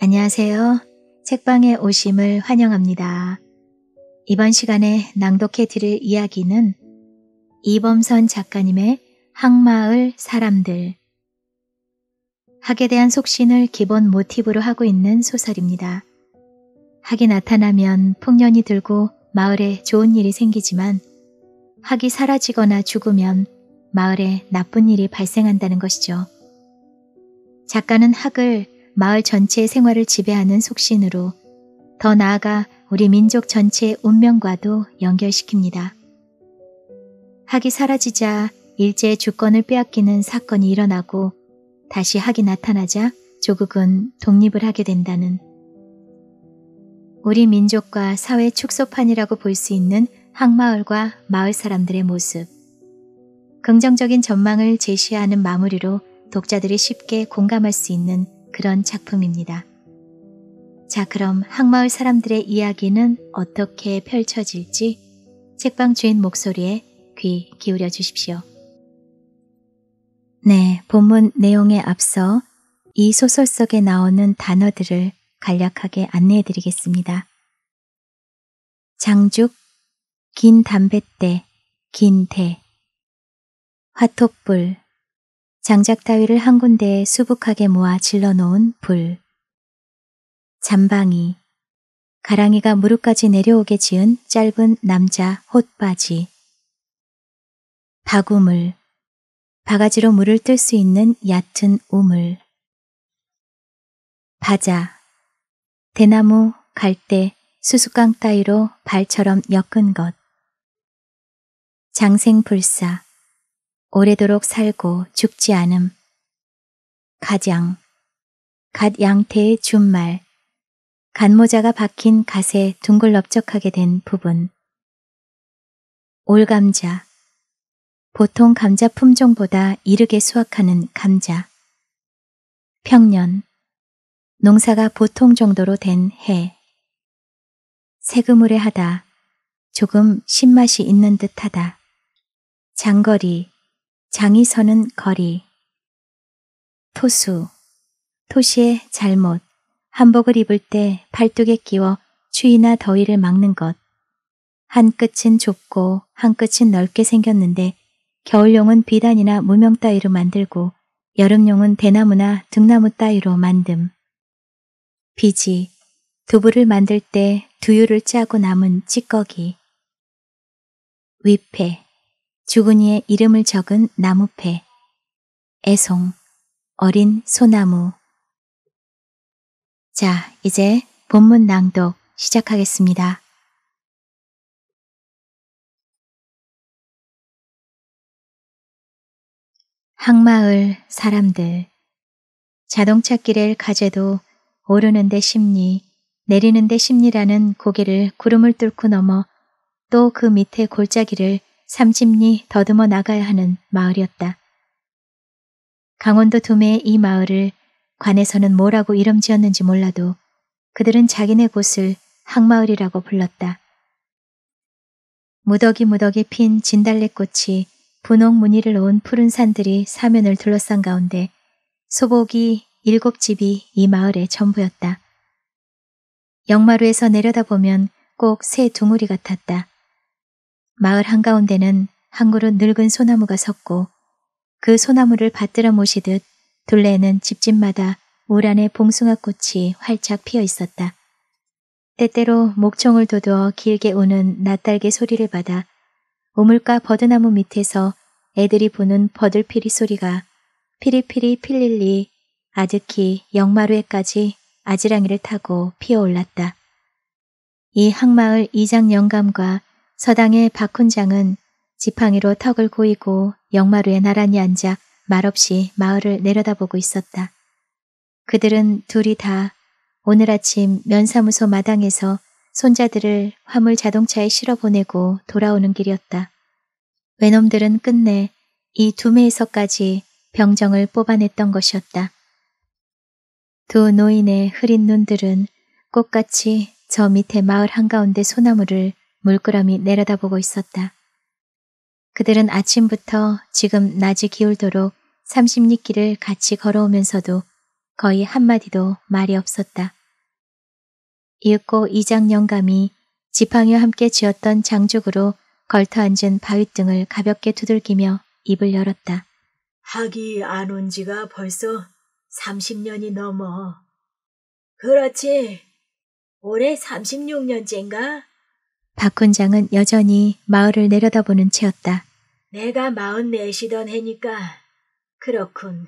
안녕하세요. 책방에 오심을 환영합니다. 이번 시간에 낭독해 드릴 이야기는 이범선 작가님의 항마을 사람들 학에 대한 속신을 기본 모티브로 하고 있는 소설입니다. 학이 나타나면 풍년이 들고 마을에 좋은 일이 생기지만 학이 사라지거나 죽으면 마을에 나쁜 일이 발생한다는 것이죠. 작가는 학을 마을 전체의 생활을 지배하는 속신으로 더 나아가 우리 민족 전체의 운명과도 연결시킵니다. 학이 사라지자 일제의 주권을 빼앗기는 사건이 일어나고 다시 학이 나타나자 조국은 독립을 하게 된다는 우리 민족과 사회 축소판이라고 볼 수 있는 항마을과 마을 사람들의 모습. 긍정적인 전망을 제시하는 마무리로 독자들이 쉽게 공감할 수 있는 그런 작품입니다. 자, 그럼 항마을 사람들의 이야기는 어떻게 펼쳐질지 책방 주인 목소리에 귀 기울여 주십시오. 네, 본문 내용에 앞서 이 소설 속에 나오는 단어들을 간략하게 안내해 드리겠습니다. 장죽, 긴 담뱃대, 긴 대, 화톡불 장작 따위를 한 군데에 수북하게 모아 질러놓은 불, 잠방이, 가랑이가 무릎까지 내려오게 지은 짧은 남자 홑바지, 바구물, 바가지로 물을 뜰 수 있는 얕은 우물. 바자, 대나무, 갈대, 수수깡 따위로 발처럼 엮은 것. 장생불사, 오래도록 살고 죽지 않음. 가장, 갓 양태의 준말, 간모자가 박힌 갓에 둥글넓적하게 된 부분. 올감자, 보통 감자 품종보다 이르게 수확하는 감자. 평년. 농사가 보통 정도로 된 해. 세금물에 하다. 조금 신맛이 있는 듯 하다. 장거리. 장이 서는 거리. 토수. 토시의 잘못. 한복을 입을 때 팔뚝에 끼워 추위나 더위를 막는 것. 한 끝은 좁고 한 끝은 넓게 생겼는데 겨울용은 비단이나 무명 따위로 만들고 여름용은 대나무나 등나무 따위로 만듦. 비지, 두부를 만들 때 두유를 짜고 남은 찌꺼기. 위패, 주근이의 이름을 적은 나무패. 애송, 어린 소나무. 자, 이제 본문 낭독 시작하겠습니다. 항마을 사람들 자동차 길을 가재도 오르는데 심리 내리는데 심리라는 고개를 구름을 뚫고 넘어 또 그 밑에 골짜기를 삼집리 더듬어 나가야 하는 마을이었다. 강원도 두메의 이 마을을 관에서는 뭐라고 이름 지었는지 몰라도 그들은 자기네 곳을 항마을이라고 불렀다. 무더기 무더기 핀 진달래꽃이 분홍 무늬를 놓은 푸른 산들이 사면을 둘러싼 가운데 소복이 일곱 집이 이 마을의 전부였다. 역마루에서 내려다보면 꼭새 둥우리 같았다. 마을 한가운데는 한그릇 늙은 소나무가 섰고 그 소나무를 받들어 모시듯 둘레에는 집집마다 우란의 봉숭아 꽃이 활짝 피어 있었다. 때때로 목청을 돋워 길게 우는 낯달개 소리를 받아 오물가 버드나무 밑에서 애들이 부는 버들피리 소리가 피리피리 필릴리 아득히 영마루에까지 아지랑이를 타고 피어올랐다. 이 항마을 이장 영감과 서당의 박훈장은 지팡이로 턱을 고이고 영마루에 나란히 앉아 말없이 마을을 내려다보고 있었다. 그들은 둘이 다 오늘 아침 면사무소 마당에서 손자들을 화물 자동차에 실어 보내고 돌아오는 길이었다. 외놈들은 끝내 이 두메에서까지 병정을 뽑아냈던 것이었다. 두 노인의 흐린 눈들은 꽃같이 저 밑에 마을 한가운데 소나무를 물끄러미 내려다보고 있었다. 그들은 아침부터 지금 낮이 기울도록 30리길을 같이 걸어오면서도 거의 한마디도 말이 없었다. 이윽고 이장 영감이 지팡이와 함께 지었던 장죽으로 걸터앉은 바윗등을 가볍게 두들기며 입을 열었다. 하기 안온 지가 벌써 30년이 넘어. 그렇지. 올해 36년째인가? 박훈장은 여전히 마을을 내려다보는 채였다. 내가 마흔넷이던 해니까 그렇군.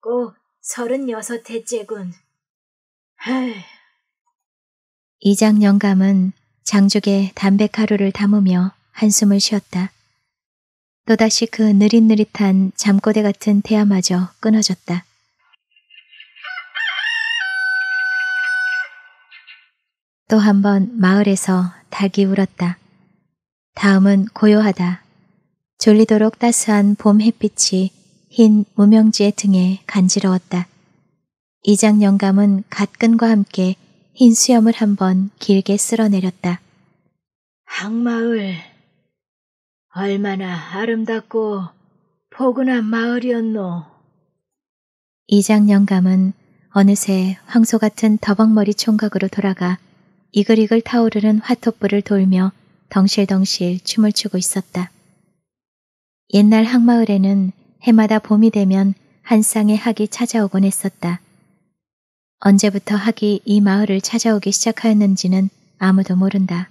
꼭 서른여섯 해째군. 헐. 이장 영감은 장죽에 담백하루를 담으며 한숨을 쉬었다. 또다시 그 느릿느릿한 잠꼬대 같은 대야마저 끊어졌다. 또 한 번 마을에서 닭이 울었다. 다음은 고요하다. 졸리도록 따스한 봄 햇빛이 흰 무명지의 등에 간지러웠다. 이장 영감은 갓끈과 함께 흰 수염을 한번 길게 쓸어내렸다. 항마을. 얼마나 아름답고 포근한 마을이었노. 이장 영감은 어느새 황소 같은 더벅머리 총각으로 돌아가 이글이글 타오르는 화톱불을 돌며 덩실덩실 춤을 추고 있었다. 옛날 항마을에는 해마다 봄이 되면 한 쌍의 학이 찾아오곤 했었다. 언제부터 하기 이 마을을 찾아오기 시작하였는지는 아무도 모른다.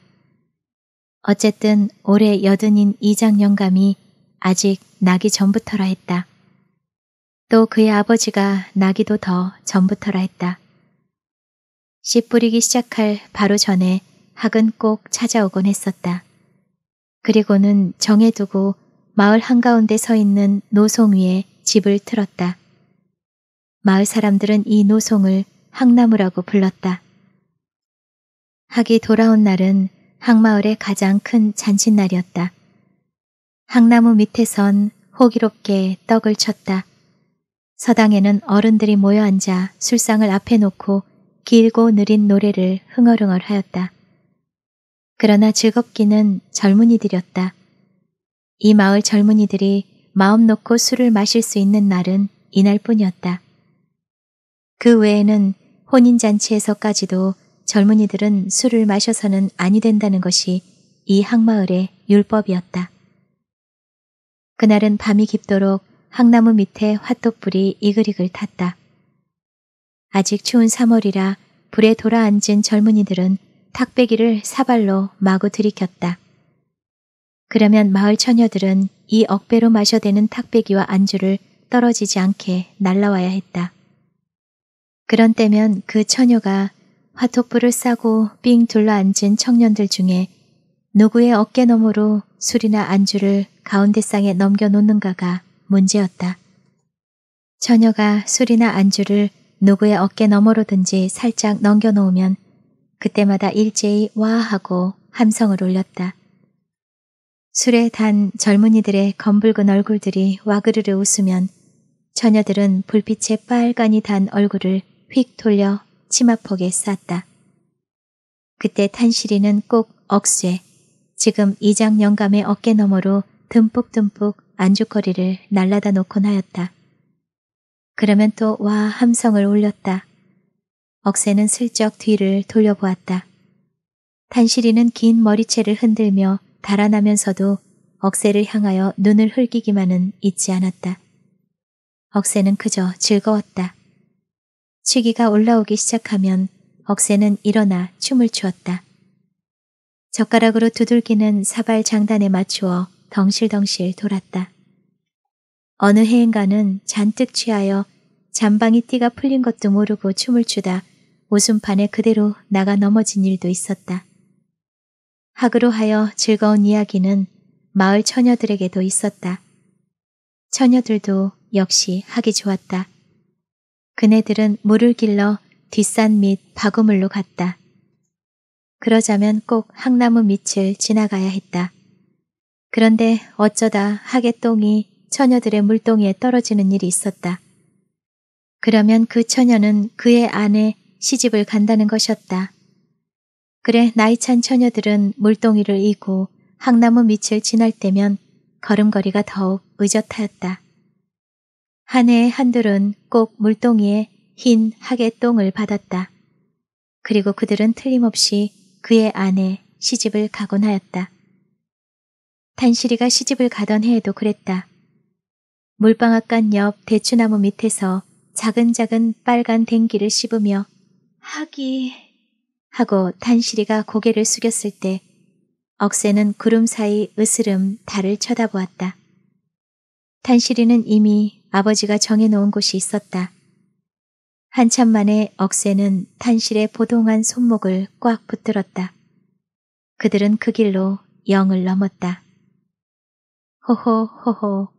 어쨌든 올해 여든인 이장 영감이 아직 나기 전부터라 했다. 또 그의 아버지가 나기도 더 전부터라 했다. 씨 뿌리기 시작할 바로 전에 학은 꼭 찾아오곤 했었다. 그리고는 정해두고 마을 한가운데 서 있는 노송 위에 집을 틀었다. 마을 사람들은 이 노송을 항나무라고 불렀다. 학이 돌아온 날은 항마을의 가장 큰 잔칫날이었다. 항나무 밑에선 호기롭게 떡을 쳤다. 서당에는 어른들이 모여 앉아 술상을 앞에 놓고 길고 느린 노래를 흥얼흥얼 하였다. 그러나 즐겁기는 젊은이들이었다. 이 마을 젊은이들이 마음 놓고 술을 마실 수 있는 날은 이날뿐이었다. 그 외에는 혼인잔치에서까지도 젊은이들은 술을 마셔서는 아니 된다는 것이 이 항마을의 율법이었다. 그날은 밤이 깊도록 항나무 밑에 화똑불이 이글이글 탔다. 아직 추운 3월이라 불에 돌아앉은 젊은이들은 탁배기를 사발로 마구 들이켰다. 그러면 마을 처녀들은 이 억배로 마셔대는 탁배기와 안주를 떨어지지 않게 날라와야 했다. 그런 때면 그 처녀가 화톡불을 싸고 삥 둘러앉은 청년들 중에 누구의 어깨 너머로 술이나 안주를 가운데 쌍에 넘겨놓는가가 문제였다. 처녀가 술이나 안주를 누구의 어깨 너머로든지 살짝 넘겨놓으면 그때마다 일제히 와 하고 함성을 올렸다. 술에 단 젊은이들의 검붉은 얼굴들이 와그르르 웃으면 처녀들은 불빛에 빨간이 단 얼굴을 휙 돌려 치마폭에 쌌다. 그때 탄실이는 꼭 억쇠, 지금 이장 영감의 어깨 너머로 듬뿍듬뿍 안주거리를 날라다 놓곤 하였다. 그러면 또 와 함성을 올렸다. 억새는 슬쩍 뒤를 돌려보았다. 탄실이는 긴 머리채를 흔들며 달아나면서도 억새를 향하여 눈을 흘기기만은 잊지 않았다. 억새는 그저 즐거웠다. 취기가 올라오기 시작하면 억새는 일어나 춤을 추었다. 젓가락으로 두들기는 사발 장단에 맞추어 덩실덩실 돌았다. 어느 해인가는 잔뜩 취하여 잔방이 띠가 풀린 것도 모르고 춤을 추다 오순판에 그대로 나가 넘어진 일도 있었다. 학으로 하여 즐거운 이야기는 마을 처녀들에게도 있었다. 처녀들도 역시 하기 좋았다. 그네들은 물을 길러 뒷산 및 바구물로 갔다. 그러자면 꼭 항나무 밑을 지나가야 했다. 그런데 어쩌다 하계똥이 처녀들의 물동이에 떨어지는 일이 있었다. 그러면 그 처녀는 그의 아내 시집을 간다는 것이었다. 그래 나이 찬 처녀들은 물동이를 이고 항나무 밑을 지날 때면 걸음걸이가 더욱 의젓하였다. 한 해에 한둘은 꼭 물동이에 흰 하계똥을 받았다. 그리고 그들은 틀림없이 그의 아내 시집을 가곤 하였다. 단시리가 시집을 가던 해에도 그랬다. 물방앗간 옆 대추나무 밑에서 작은작은 빨간 댕기를 씹으며 하기 하고 단시리가 고개를 숙였을 때 억새는 구름 사이 으스름 달을 쳐다보았다. 단시리는 이미 아버지가 정해놓은 곳이 있었다. 한참 만에 억새는 탄실의 보동한 손목을 꽉 붙들었다. 그들은 그 길로 영을 넘었다. 호호 호호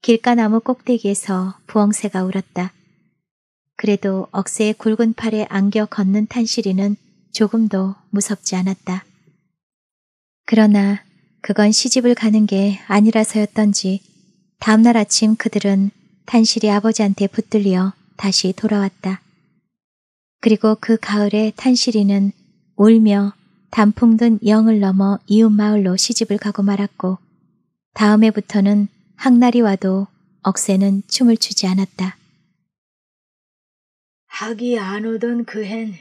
길가나무 꼭대기에서 부엉새가 울었다. 그래도 억새의 굵은 팔에 안겨 걷는 탄실이는 조금도 무섭지 않았다. 그러나 그건 시집을 가는 게 아니라서였던지 다음날 아침 그들은 탄실이 아버지한테 붙들려 다시 돌아왔다. 그리고 그 가을에 탄실이는 울며 단풍 든 영을 넘어 이웃 마을로 시집을 가고 말았고 다음 해부터는 항날이 와도 억새는 춤을 추지 않았다. 학이 안 오던 그해 e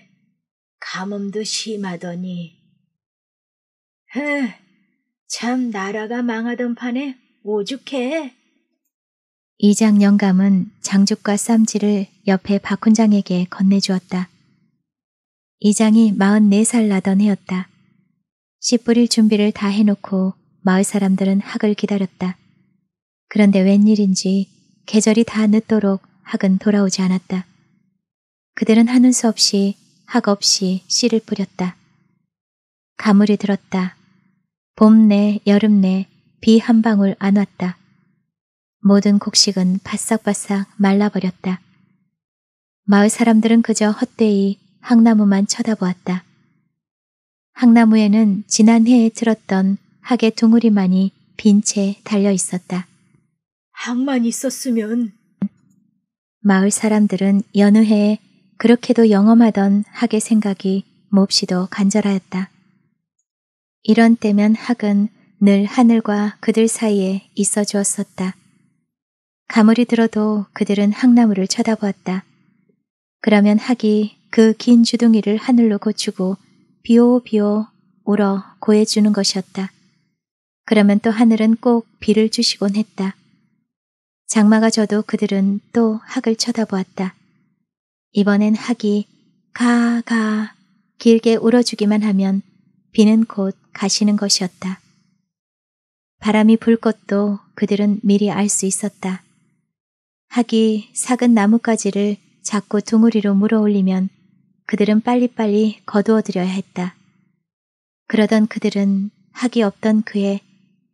가뭄도 심하더니 헤, 참 나라가 망하던 판에 오죽해. 이장 영감은 장죽과 쌈지를 옆에 박훈장에게 건네주었다. 이장이 44살 나던 해였다. 씨 뿌릴 준비를 다 해놓고 마을 사람들은 학을 기다렸다. 그런데 웬일인지 계절이 다 늦도록 학은 돌아오지 않았다. 그들은 하는 수 없이 학 없이 씨를 뿌렸다. 가물이 들었다. 봄 내, 여름 내, 비 한 방울 안 왔다. 모든 곡식은 바싹바싹 말라버렸다. 마을 사람들은 그저 헛되이 항나무만 쳐다보았다. 항나무에는 지난해에 들었던 학의 둥우리만이 빈 채 달려 있었다. 항만 있었으면 마을 사람들은 여느 해에 그렇게도 영험하던 학의 생각이 몹시도 간절하였다. 이런 때면 학은 늘 하늘과 그들 사이에 있어 주었었다. 가물이 들어도 그들은 항나무를 쳐다보았다. 그러면 하기 그긴 주둥이를 하늘로 고추고 비오 비오 울어 고해주는 것이었다. 그러면 또 하늘은 꼭 비를 주시곤 했다. 장마가 져도 그들은 또 학을 쳐다보았다. 이번엔 학이 가, 가, 길게 울어주기만 하면 비는 곧 가시는 것이었다. 바람이 불 것도 그들은 미리 알 수 있었다. 학이 삭은 나뭇가지를 자꾸 둥우리로 물어 올리면 그들은 빨리빨리 거두어들여야 했다. 그러던 그들은 학이 없던 그에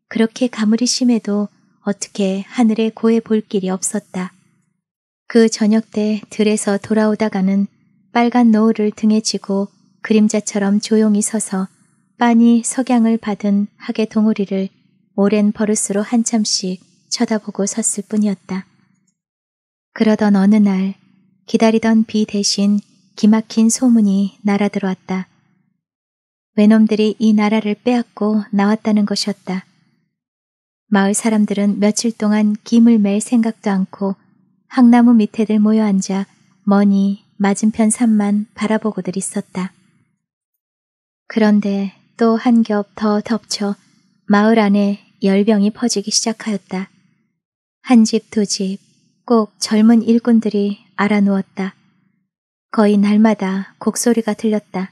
그렇게 가물이 심해도 어떻게 하늘에 고해 볼 길이 없었다. 그 저녁 때 들에서 돌아오다가는 빨간 노을을 등에 지고 그림자처럼 조용히 서서 빤히 석양을 받은 학의 동우리를 오랜 버릇으로 한참씩 쳐다보고 섰을 뿐이었다. 그러던 어느 날 기다리던 비 대신 기막힌 소문이 날아들어왔다. 외놈들이 이 나라를 빼앗고 나왔다는 것이었다. 마을 사람들은 며칠 동안 김을 맬 생각도 않고 항나무 밑에들 모여 앉아 머니 맞은편 산만 바라보고들 있었다. 그런데 또 한 겹 더 덮쳐 마을 안에 열병이 퍼지기 시작하였다. 한 집, 두 집, 꼭 젊은 일꾼들이 알아누웠다. 거의 날마다 곡소리가 들렸다.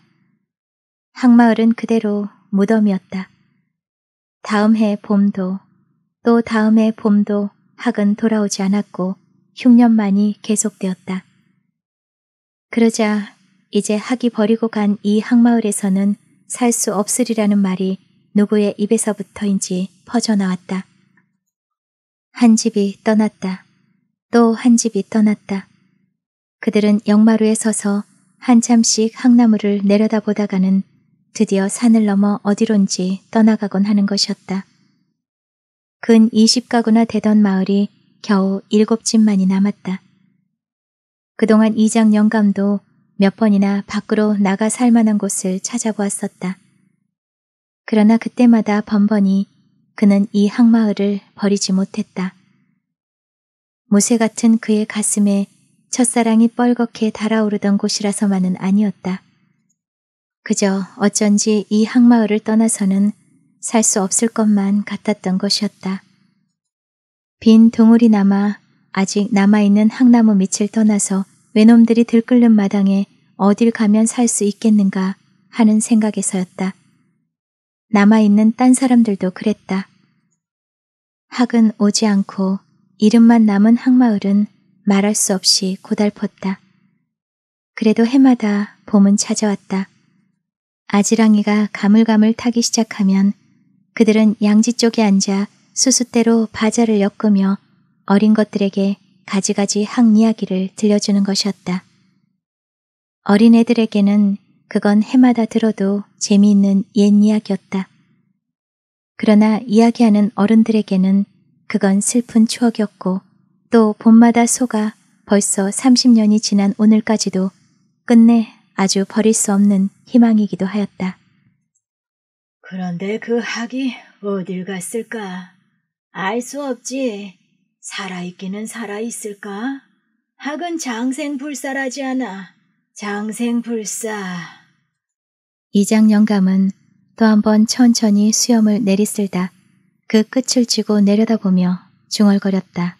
항마을은 그대로 무덤이었다. 다음 해 봄도 또 다음 해 봄도 학은 돌아오지 않았고 흉년만이 계속되었다. 그러자 이제 학이 버리고 간 이 항마을에서는 살 수 없으리라는 말이 누구의 입에서부터인지 퍼져나왔다. 한 집이 떠났다. 또한 집이 떠났다. 그들은 역마루에 서서 한참씩 항나무를 내려다보다가는 드디어 산을 넘어 어디론지 떠나가곤 하는 것이었다. 근 20가구나 되던 마을이 겨우 7집만이 남았다. 그동안 이장 영감도 몇 번이나 밖으로 나가 살 만한 곳을 찾아보았었다. 그러나 그때마다 번번이 그는 이 항마을을 버리지 못했다. 모세 같은 그의 가슴에 첫사랑이 뻘겋게 달아오르던 곳이라서만은 아니었다. 그저 어쩐지 이 항마을을 떠나서는 살 수 없을 것만 같았던 것이었다. 빈동물이 남아 아직 남아있는 항나무 밑을 떠나서 외놈들이 들끓는 마당에 어딜 가면 살 수 있겠는가 하는 생각에서였다. 남아있는 딴 사람들도 그랬다. 학은 오지 않고 이름만 남은 항마을은 말할 수 없이 고달펐다. 그래도 해마다 봄은 찾아왔다. 아지랑이가 가물가물 타기 시작하면 그들은 양지 쪽에 앉아 수수대로 바자를 엮으며 어린 것들에게 가지가지 항 이야기를 들려주는 것이었다. 어린애들에게는 그건 해마다 들어도 재미있는 옛 이야기였다. 그러나 이야기하는 어른들에게는 그건 슬픈 추억이었고 또 봄마다 소가 벌써 30년이 지난 오늘까지도 끝내 아주 버릴 수 없는 희망이기도 하였다. 그런데 그 학이 어딜 갔을까? 알 수 없지. 살아있기는 살아있을까? 학은 장생불사라지 않아. 장생불사. 이장 영감은 또 한번 천천히 수염을 내리쓸다 그 끝을 쥐고 내려다보며 중얼거렸다.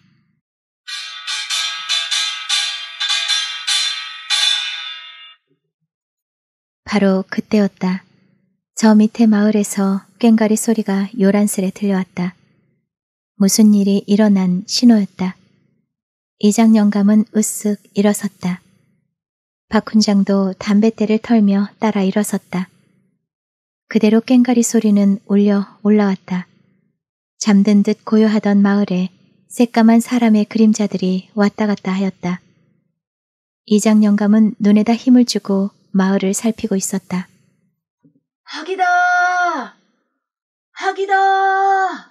바로 그때였다. 저 밑에 마을에서 꽹가리 소리가 요란스레 들려왔다. 무슨 일이 일어난 신호였다. 이장 영감은 으쓱 일어섰다. 박훈장도 담뱃대를 털며 따라 일어섰다. 그대로 꽹가리 소리는 울려 올라왔다. 잠든 듯 고요하던 마을에 새까만 사람의 그림자들이 왔다 갔다 하였다. 이장 영감은 눈에다 힘을 주고 마을을 살피고 있었다. 학이다! 학이다!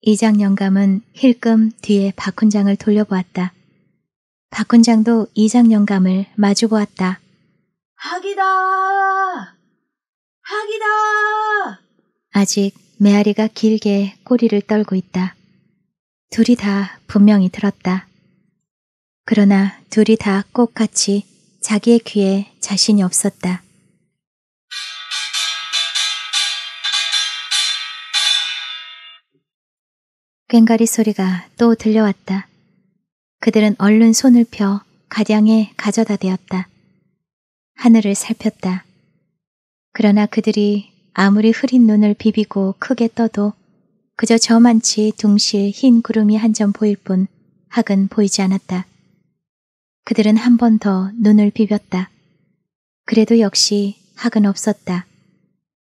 이장 영감은 힐끔 뒤에 박훈장을 돌려보았다. 박훈장도 이장 영감을 마주보았다. 학이다! 학이다! 아직 메아리가 길게 꼬리를 떨고 있다. 둘이 다 분명히 들었다. 그러나 둘이 다 꼭 같이 자기의 귀에 자신이 없었다. 꽹가리 소리가 또 들려왔다. 그들은 얼른 손을 펴 가량에 가져다 대었다. 하늘을 살폈다. 그러나 그들이 아무리 흐린 눈을 비비고 크게 떠도 그저 저만치 둥실 흰 구름이 한 점 보일 뿐 학은 보이지 않았다. 그들은 한 번 더 눈을 비볐다. 그래도 역시 학은 없었다.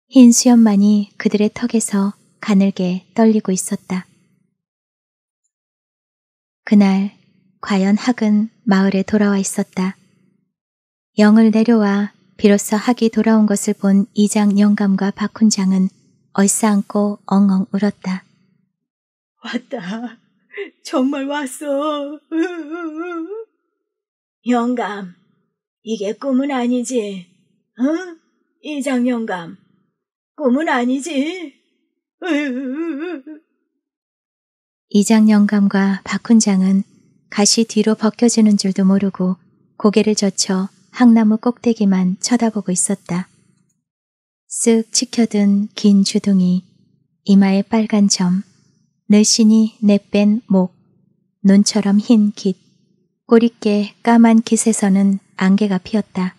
흰 수염만이 그들의 턱에서 가늘게 떨리고 있었다. 그날 과연 학은 마을에 돌아와 있었다. 영을 내려와 비로소 학이 돌아온 것을 본 이장 영감과 박훈장은 얼싸안고 엉엉 울었다. 왔다. 정말 왔어. 영감, 이게 꿈은 아니지? 응? 어? 이장 영감, 꿈은 아니지? 이장 영감과 박훈장은 가시 뒤로 벗겨지는 줄도 모르고 고개를 젖혀 항나무 꼭대기만 쳐다보고 있었다. 쓱 치켜든 긴 주둥이, 이마에 빨간 점, 늘씬히 내뺀 목, 눈처럼 흰 깃, 꼬리께 까만 깃에서는 안개가 피었다.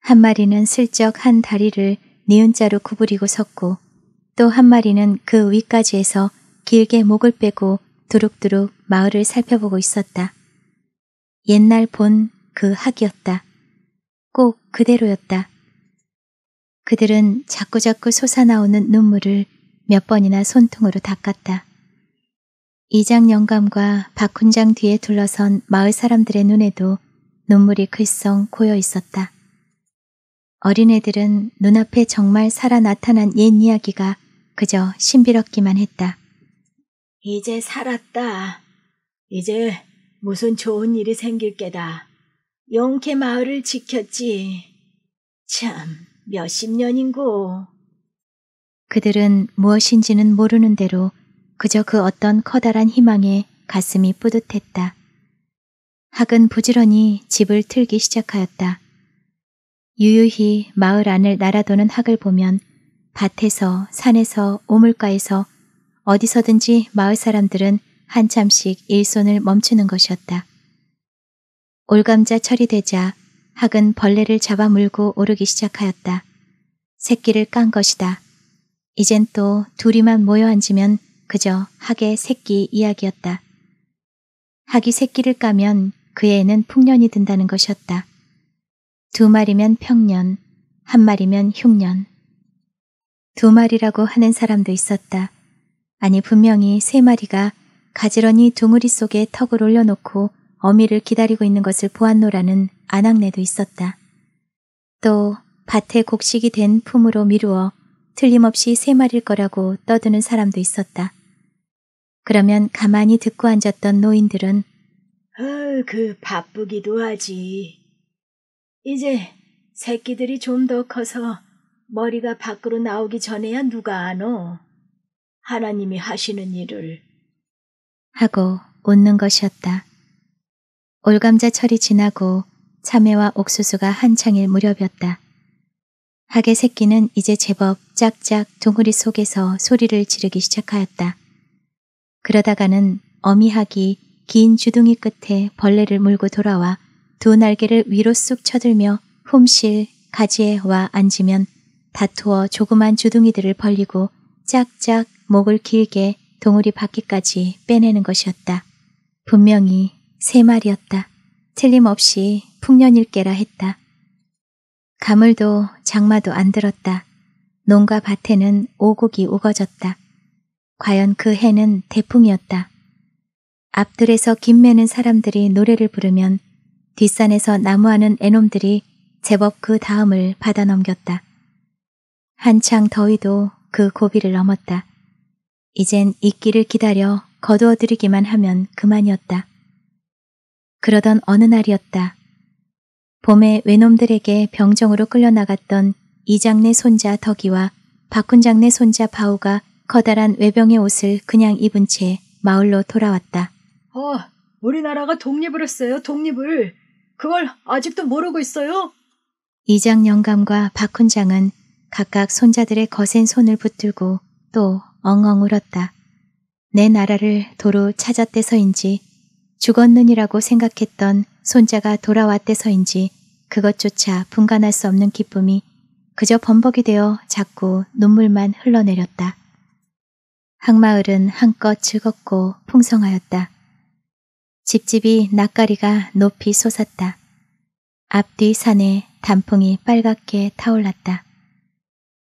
한 마리는 슬쩍 한 다리를 니은자로 구부리고 섰고 또 한 마리는 그 위까지 에서 길게 목을 빼고 두룩두룩 마을을 살펴보고 있었다. 옛날 본 그 학이었다. 꼭 그대로였다. 그들은 자꾸자꾸 솟아나오는 눈물을 몇 번이나 손통으로 닦았다. 이장 영감과 박훈장 뒤에 둘러선 마을 사람들의 눈에도 눈물이 글썽 고여 있었다. 어린애들은 눈앞에 정말 살아 나타난 옛 이야기가 그저 신비롭기만 했다. 이제 살았다. 이제 무슨 좋은 일이 생길 게다. 용케 마을을 지켰지. 참, 몇십 년인고. 그들은 무엇인지는 모르는 대로 그저 그 어떤 커다란 희망에 가슴이 뿌듯했다. 학은 부지런히 집을 틀기 시작하였다. 유유히 마을 안을 날아도는 학을 보면 밭에서 산에서 오물가에서 어디서든지 마을 사람들은 한참씩 일손을 멈추는 것이었다. 올감자 철이 되자 학은 벌레를 잡아물고 오르기 시작하였다. 새끼를 깐 것이다. 이젠 또 둘이만 모여 앉으면 그저 학의 새끼 이야기였다. 학이 새끼를 까면 그 애는 풍년이 든다는 것이었다. 두 마리면 평년, 한 마리면 흉년. 두 마리라고 하는 사람도 있었다. 아니 분명히 세 마리가 가지런히 둥우리 속에 턱을 올려놓고 어미를 기다리고 있는 것을 보았노라는 안악내도 있었다. 또 밭에 곡식이 된 품으로 미루어 틀림없이 세마릴 거라고 떠드는 사람도 있었다. 그러면 가만히 듣고 앉았던 노인들은 어, 그 바쁘기도 하지. 이제 새끼들이 좀 더 커서 머리가 밖으로 나오기 전에야 누가 아노? 하나님이 하시는 일을. 하고 웃는 것이었다. 올감자철이 지나고 참외와 옥수수가 한창일 무렵이었다. 하계 새끼는 이제 제법 짝짝 동우리 속에서 소리를 지르기 시작하였다. 그러다가는 어미학이 긴 주둥이 끝에 벌레를 물고 돌아와 두 날개를 위로 쑥 쳐들며 훔실 가지에 와 앉으면 다투어 조그만 주둥이들을 벌리고 짝짝 목을 길게 동우리 바퀴까지 빼내는 것이었다. 분명히 세 마리였다. 틀림없이 풍년일깨라 했다. 가물도 장마도 안 들었다. 농가 밭에는 오곡이 우거졌다. 과연 그 해는 대풍이었다. 앞들에서 김매는 사람들이 노래를 부르면 뒷산에서 나무하는 애놈들이 제법 그 다음을 받아 넘겼다. 한창 더위도 그 고비를 넘었다. 이젠 이끼를 기다려 거두어들이기만 하면 그만이었다. 그러던 어느 날이었다. 봄에 외놈들에게 병정으로 끌려나갔던 이장내 손자 덕이와 박훈장내 손자 바우가 커다란 외병의 옷을 그냥 입은 채 마을로 돌아왔다. 어, 우리나라가 독립을 했어요, 독립을. 그걸 아직도 모르고 있어요? 이장 영감과 박훈장은 각각 손자들의 거센 손을 붙들고 또 엉엉 울었다. 내 나라를 도로 찾았대서인지 죽었느니라고 생각했던 손자가 돌아왔대서인지 그것조차 분간할 수 없는 기쁨이 그저 범벅이 되어 자꾸 눈물만 흘러내렸다. 항마을은 한껏 즐겁고 풍성하였다. 집집이 낯가리가 높이 솟았다. 앞뒤 산에 단풍이 빨갛게 타올랐다.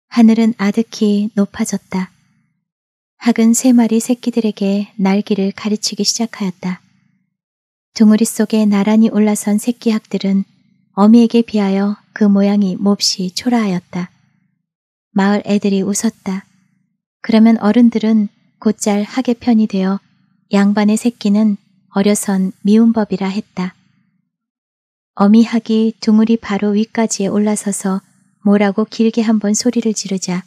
하늘은 아득히 높아졌다. 학은 세 마리 새끼들에게 날개를 가르치기 시작하였다. 둥우리 속에 나란히 올라선 새끼 학들은 어미에게 비하여 그 모양이 몹시 초라하였다. 마을 애들이 웃었다. 그러면 어른들은 곧잘 하게 편이 되어 양반의 새끼는 어려선 미운 법이라 했다. 어미학이 둥우리 바로 위까지에 올라서서 뭐라고 길게 한번 소리를 지르자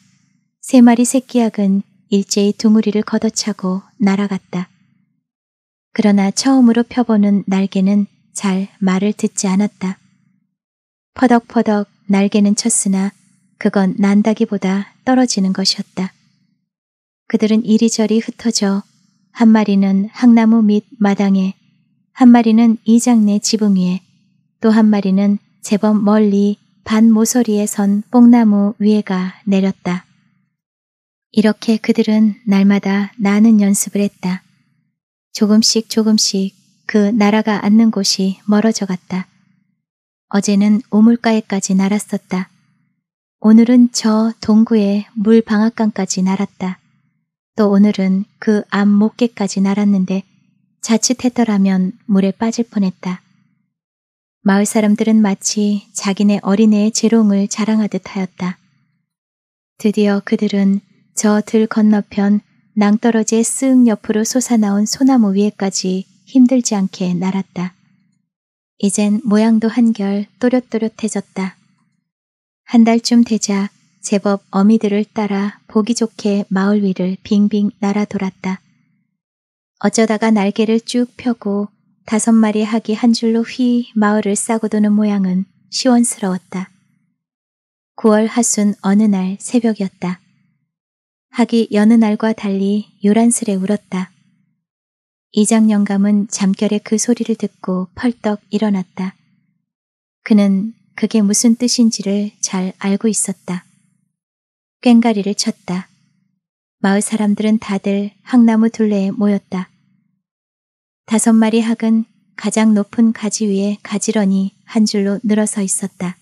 세 마리 새끼학은 일제히 둥우리를 걷어차고 날아갔다. 그러나 처음으로 펴보는 날개는 잘 말을 듣지 않았다. 퍼덕퍼덕 날개는 쳤으나 그건 난다기보다 떨어지는 것이었다. 그들은 이리저리 흩어져 한 마리는 항나무 밑 마당에, 한 마리는 이장내 지붕 위에, 또 한 마리는 제법 멀리 반 모서리에 선 뽕나무 위에가 내렸다. 이렇게 그들은 날마다 나는 연습을 했다. 조금씩 조금씩 그 날아가 앉는 곳이 멀어져 갔다. 어제는 오물가에까지 날았었다. 오늘은 저 동구의 물 방앗간까지 날았다. 또 오늘은 그 앞 목계까지 날았는데 자칫했더라면 물에 빠질 뻔했다. 마을 사람들은 마치 자기네 어린애의 재롱을 자랑하듯 하였다. 드디어 그들은 저 들 건너편 낭떠러지에 쓱 옆으로 솟아나온 소나무 위에까지 힘들지 않게 날았다. 이젠 모양도 한결 또렷또렷해졌다. 한 달쯤 되자 제법 어미들을 따라 보기 좋게 마을 위를 빙빙 날아 돌았다. 어쩌다가 날개를 쭉 펴고 다섯 마리 하기 한 줄로 휘 마을을 싸고 도는 모양은 시원스러웠다. 9월 하순 어느 날 새벽이었다. 하기 여느 날과 달리 요란스레 울었다. 이장 영감은 잠결에 그 소리를 듣고 펄떡 일어났다. 그는 그게 무슨 뜻인지를 잘 알고 있었다. 꽹가리를 쳤다. 마을 사람들은 다들 항나무 둘레에 모였다. 다섯 마리 학은 가장 높은 가지 위에 가지런히 한 줄로 늘어서 있었다.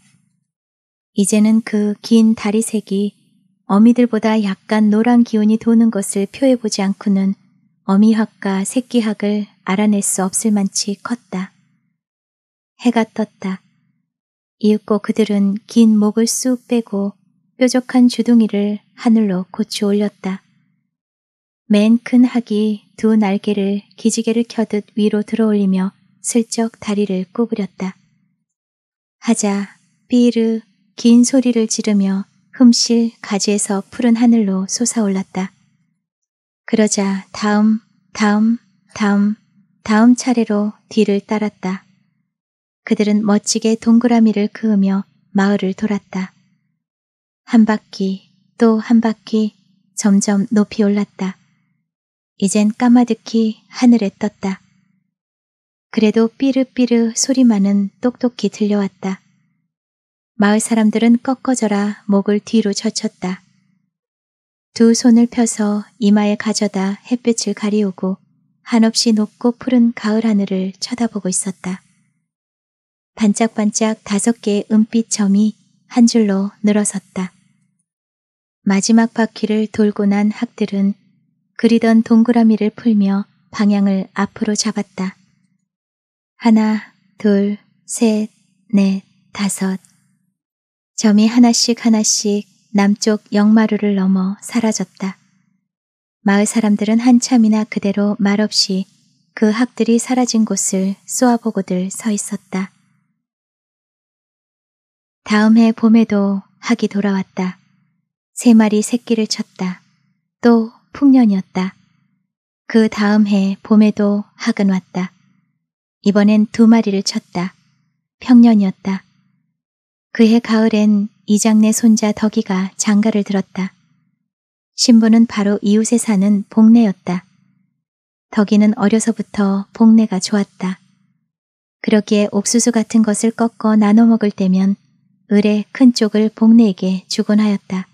이제는 그 긴 다리색이 어미들보다 약간 노란 기운이 도는 것을 표해보지 않고는 어미학과 새끼학을 알아낼 수 없을 만치 컸다. 해가 떴다. 이윽고 그들은 긴 목을 쑥 빼고 뾰족한 주둥이를 하늘로 고치 올렸다. 맨 큰 학이 두 날개를 기지개를 켜듯 위로 들어올리며 슬쩍 다리를 구부렸다. 하자 삐르 긴 소리를 지르며 흠실 가지에서 푸른 하늘로 솟아올랐다. 그러자 다음, 다음, 다음, 다음 차례로 뒤를 따랐다. 그들은 멋지게 동그라미를 그으며 마을을 돌았다. 한 바퀴 또 한 바퀴 점점 높이 올랐다. 이젠 까마득히 하늘에 떴다. 그래도 삐르삐르 소리만은 똑똑히 들려왔다. 마을 사람들은 꺾어져라 목을 뒤로 젖혔다. 두 손을 펴서 이마에 가져다 햇빛을 가리우고 한없이 높고 푸른 가을 하늘을 쳐다보고 있었다. 반짝반짝 다섯 개의 은빛 점이 한 줄로 늘어섰다. 마지막 바퀴를 돌고 난 학들은 그리던 동그라미를 풀며 방향을 앞으로 잡았다. 하나, 둘, 셋, 넷, 다섯, 점이 하나씩 하나씩 남쪽 역마루를 넘어 사라졌다. 마을 사람들은 한참이나 그대로 말없이 그 학들이 사라진 곳을 쏘아보고들 서 있었다. 다음 해 봄에도 학이 돌아왔다. 세 마리 새끼를 쳤다. 또 풍년이었다. 그 다음 해 봄에도 학은 왔다. 이번엔 두 마리를 쳤다. 평년이었다. 그해 가을엔 이장내 손자 덕이가 장가를 들었다. 신부는 바로 이웃에 사는 복내였다. 덕이는 어려서부터 복내가 좋았다. 그러기에 옥수수 같은 것을 꺾어 나눠 먹을 때면 을의 큰 쪽을 복내에게 주곤 하였다.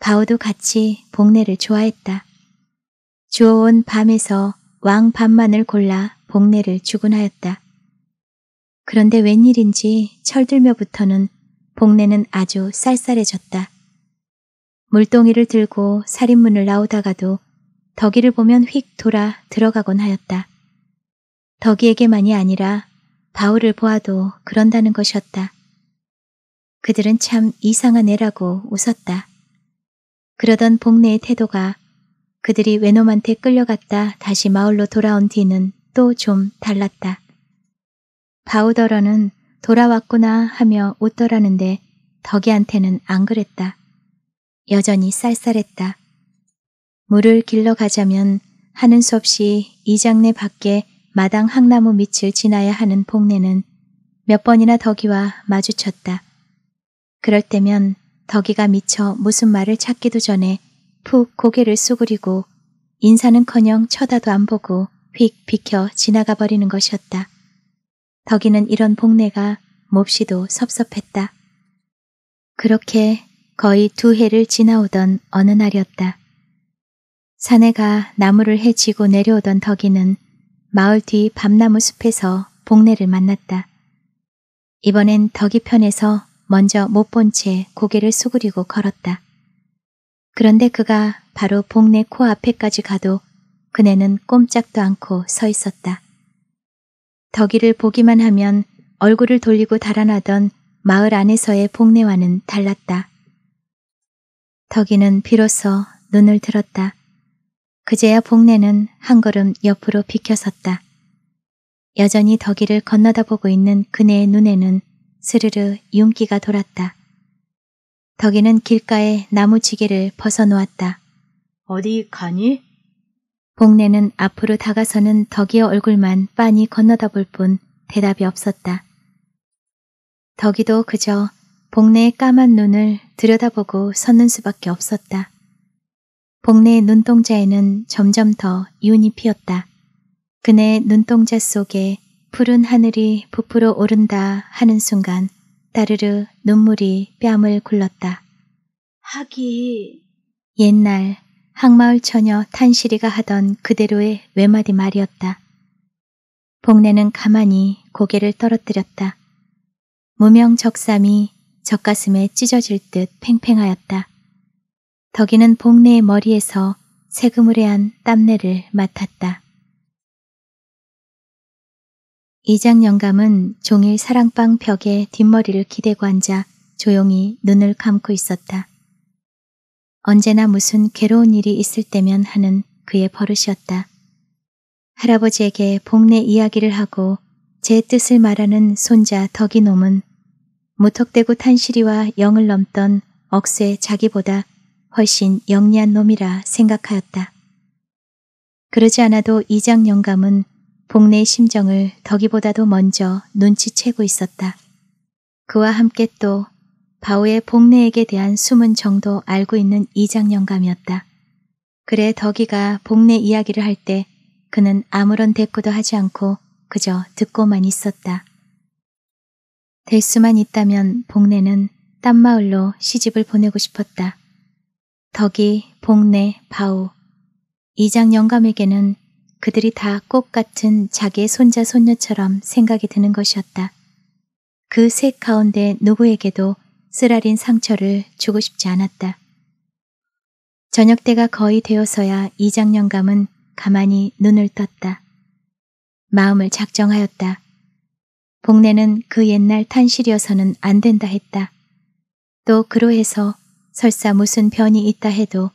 바오도 같이 복내를 좋아했다. 주워온 밤에서 왕 밤만을 골라 복내를 주곤 하였다. 그런데 웬일인지 철들며부터는 복내는 아주 쌀쌀해졌다. 물동이를 들고 살인문을 나오다가도 덕이를 보면 휙 돌아 들어가곤 하였다. 덕이에게만이 아니라 바울을 보아도 그런다는 것이었다. 그들은 참 이상한 애라고 웃었다. 그러던 복내의 태도가 그들이 외놈한테 끌려갔다 다시 마을로 돌아온 뒤는 또 좀 달랐다. 바우더러는 돌아왔구나 하며 웃더라는데 덕이한테는 안 그랬다. 여전히 쌀쌀했다. 물을 길러 가자면 하는 수 없이 이장내 밖에 마당 항나무 밑을 지나야 하는 복내는 몇 번이나 덕이와 마주쳤다. 그럴 때면 덕이가 미쳐 무슨 말을 찾기도 전에 푹 고개를 수그리고 인사는커녕 쳐다도 안 보고 휙 비켜 지나가 버리는 것이었다. 덕이는 이런 복내가 몹시도 섭섭했다. 그렇게 거의 두 해를 지나오던 어느 날이었다. 사내가 나무를 헤치고 내려오던 덕이는 마을 뒤 밤나무 숲에서 복내를 만났다. 이번엔 덕이 편에서 먼저 못 본 채 고개를 수그리고 걸었다. 그런데 그가 바로 복내 코앞에까지 가도 그네는 꼼짝도 않고 서 있었다. 덕이를 보기만 하면 얼굴을 돌리고 달아나던 마을 안에서의 복내와는 달랐다. 덕이는 비로소 눈을 들었다. 그제야 복내는한 걸음 옆으로 비켜섰다. 여전히 덕이를 건너다 보고 있는 그네의 눈에는 스르르 윤기가 돌았다. 덕이는 길가에 나무 지게를 벗어놓았다. 어디 가니? 복내는 앞으로 다가서는 덕이의 얼굴만 빤히 건너다 볼 뿐 대답이 없었다. 덕이도 그저 복내의 까만 눈을 들여다보고 섰는 수밖에 없었다. 복내의 눈동자에는 점점 더 윤이 피었다. 그네 눈동자 속에 푸른 하늘이 부풀어 오른다 하는 순간 따르르 눈물이 뺨을 굴렀다. 하기 옛날 항마을 처녀 탄시리가 하던 그대로의 외마디 말이었다. 복내는 가만히 고개를 떨어뜨렸다. 무명 적삼이 젖가슴에 찢어질 듯 팽팽하였다. 덕이는 복내의 머리에서 세그물레한 땀내를 맡았다. 이장 영감은 종일 사랑방 벽에 뒷머리를 기대고 앉아 조용히 눈을 감고 있었다. 언제나 무슨 괴로운 일이 있을 때면 하는 그의 버릇이었다. 할아버지에게 복내 이야기를 하고 제 뜻을 말하는 손자 덕이놈은 무턱대고 탄시리와 영을 넘던 억쇠 자기보다 훨씬 영리한 놈이라 생각하였다. 그러지 않아도 이장 영감은 복내의 심정을 덕이보다도 먼저 눈치채고 있었다. 그와 함께 또 바오의 복내에게 대한 숨은 정도 알고 있는 이장영감이었다. 그래 덕이가 복내 이야기를 할 때 그는 아무런 대꾸도 하지 않고 그저 듣고만 있었다. 될 수만 있다면 복내는딴 마을로 시집을 보내고 싶었다. 덕이, 복내 바오. 이장 영감에게는 그들이 다 꽃 같은 자기의 손자 손녀처럼 생각이 드는 것이었다. 그셋 가운데 누구에게도 쓰라린 상처를 주고 싶지 않았다. 저녁 때가 거의 되어서야 이장년감은 가만히 눈을 떴다. 마음을 작정하였다. 복내는그 옛날 탄실이어서는 안 된다 했다. 또 그로해서 설사 무슨 변이 있다 해도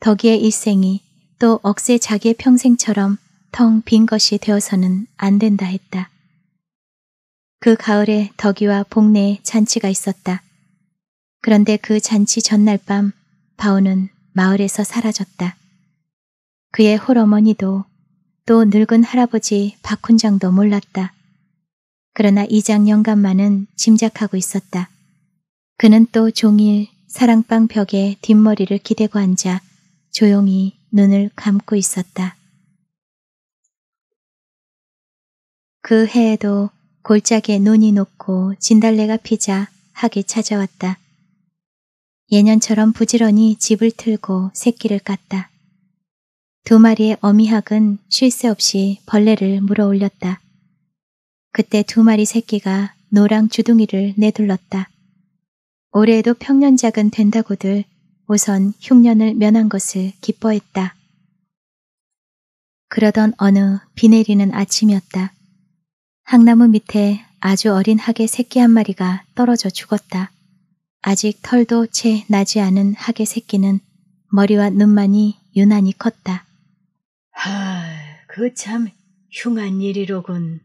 덕이의 일생이 또 억세 자기의 평생처럼 텅 빈 것이 되어서는 안 된다 했다. 그 가을에 덕이와 복내의 잔치가 있었다. 그런데 그 잔치 전날 밤 바오는 마을에서 사라졌다. 그의 홀어머니도 또 늙은 할아버지 박훈장도 몰랐다. 그러나 이장 영감만은 짐작하고 있었다. 그는 또 종일 사랑방 벽에 뒷머리를 기대고 앉아 조용히 눈을 감고 있었다. 그 해에도 골짜기에 눈이 녹고 진달래가 피자 하게 찾아왔다. 예년처럼 부지런히 집을 틀고 새끼를 깠다. 두 마리의 어미학은 쉴 새 없이 벌레를 물어 올렸다. 그때 두 마리 새끼가 노랑 주둥이를 내둘렀다. 올해에도 평년작은 된다고들 우선 흉년을 면한 것을 기뻐했다. 그러던 어느 비 내리는 아침이었다. 항나무 밑에 아주 어린 학의 새끼 한 마리가 떨어져 죽었다. 아직 털도 채 나지 않은 하계 새끼는 머리와 눈만이 유난히 컸다. 하, 그 참 흉한 일이로군.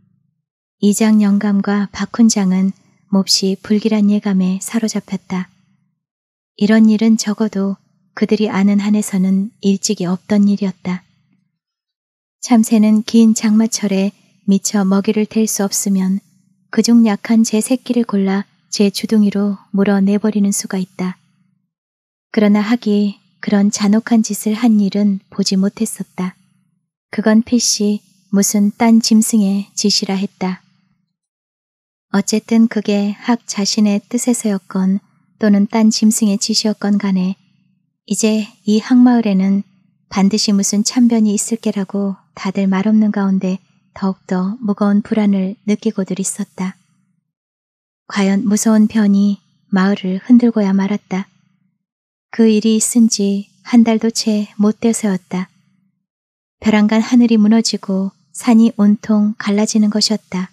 이장 영감과 박훈장은 몹시 불길한 예감에 사로잡혔다. 이런 일은 적어도 그들이 아는 한에서는 일찍이 없던 일이었다. 참새는 긴 장마철에 미처 먹이를 댈 수 없으면 그중 약한 제 새끼를 골라 제 주둥이로 물어내버리는 수가 있다. 그러나 하기 그런 잔혹한 짓을 한 일은 보지 못했었다. 그건 필시 무슨 딴 짐승의 짓이라 했다. 어쨌든 그게 학 자신의 뜻에서였건 또는 딴 짐승의 짓이었건 간에 이제 이학마을에는 반드시 무슨 참변이 있을 게라고 다들 말없는 가운데 더욱더 무거운 불안을 느끼고들 있었다. 과연 무서운 변이 마을을 흔들고야 말았다. 그 일이 있은 지 한 달도 채못 돼서였다. 벼랑간 하늘이 무너지고 산이 온통 갈라지는 것이었다.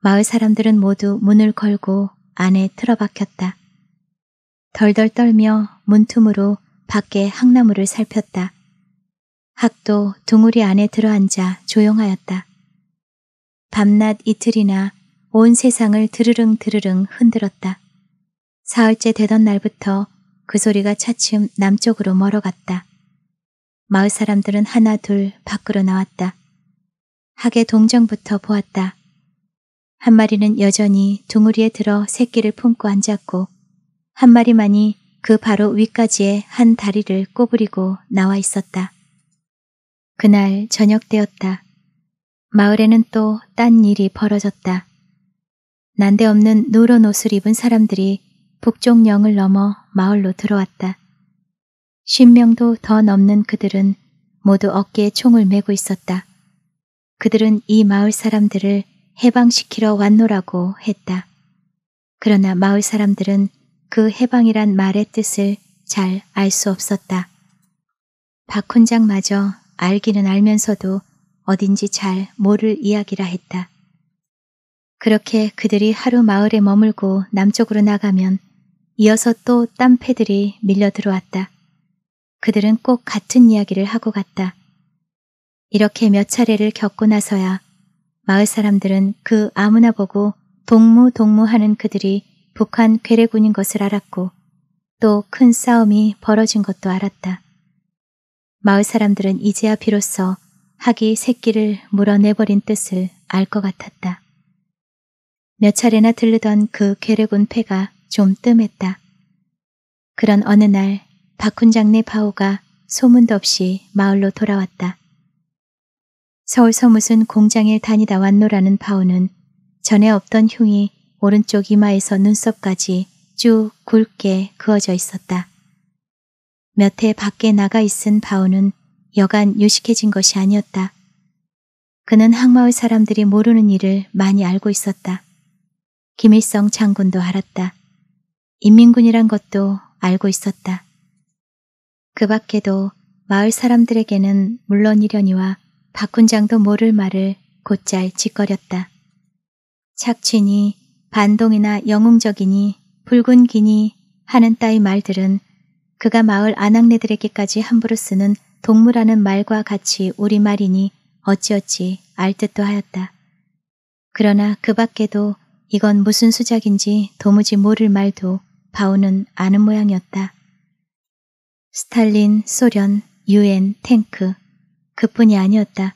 마을 사람들은 모두 문을 걸고 안에 틀어박혔다. 덜덜 떨며 문틈으로 밖에 항나무를 살폈다. 학도 둥우리 안에 들어앉아 조용하였다. 밤낮 이틀이나 온 세상을 드르릉 드르릉 흔들었다. 사흘째 되던 날부터 그 소리가 차츰 남쪽으로 멀어갔다. 마을 사람들은 하나 둘 밖으로 나왔다. 하계 동정부터 보았다. 한 마리는 여전히 둥우리에 들어 새끼를 품고 앉았고 한 마리만이 그 바로 위까지의 한 다리를 꼬부리고 나와 있었다. 그날 저녁 때였다. 마을에는 또 딴 일이 벌어졌다. 난데없는 노란 옷을 입은 사람들이 북쪽령을 넘어 마을로 들어왔다. 10명도 더 넘는 그들은 모두 어깨에 총을 메고 있었다. 그들은 이 마을 사람들을 해방시키러 왔노라고 했다. 그러나 마을 사람들은 그 해방이란 말의 뜻을 잘 알 수 없었다. 박 훈장마저 알기는 알면서도 어딘지 잘 모를 이야기라 했다. 그렇게 그들이 하루 마을에 머물고 남쪽으로 나가면 이어서 또땀 패들이 밀려 들어왔다. 그들은 꼭 같은 이야기를 하고 갔다. 이렇게 몇 차례를 겪고 나서야 마을 사람들은 그 아무나 보고 동무 동무 하는 그들이 북한 괴뢰군인 것을 알았고 또 큰 싸움이 벌어진 것도 알았다. 마을 사람들은 이제야 비로소 하기 새끼를 물어내버린 뜻을 알 것 같았다. 몇 차례나 들르던 그괴뢰군 패가 좀 뜸했다. 그런 어느 날 박훈장네 파오가 소문도 없이 마을로 돌아왔다. 서울서 무슨 공장에 다니다 왔노라는 파오는 전에 없던 흉이 오른쪽 이마에서 눈썹까지 쭉 굵게 그어져 있었다. 몇 해 밖에 나가 있은 파오는 여간 유식해진 것이 아니었다. 그는 항마을 사람들이 모르는 일을 많이 알고 있었다. 김일성 장군도 알았다. 인민군이란 것도 알고 있었다. 그 밖에도 마을 사람들에게는 물론이려니와 박훈장도 모를 말을 곧잘 짓거렸다. 착취니 반동이나 영웅적이니 붉은 기니 하는 따위 말들은 그가 마을 아낙네들에게까지 함부로 쓰는 동물하는 말과 같이 우리말이니 어찌어찌 알듯도 하였다. 그러나 그 밖에도 이건 무슨 수작인지 도무지 모를 말도 바우는 아는 모양이었다. 스탈린, 소련, 유엔, 탱크 그뿐이 아니었다.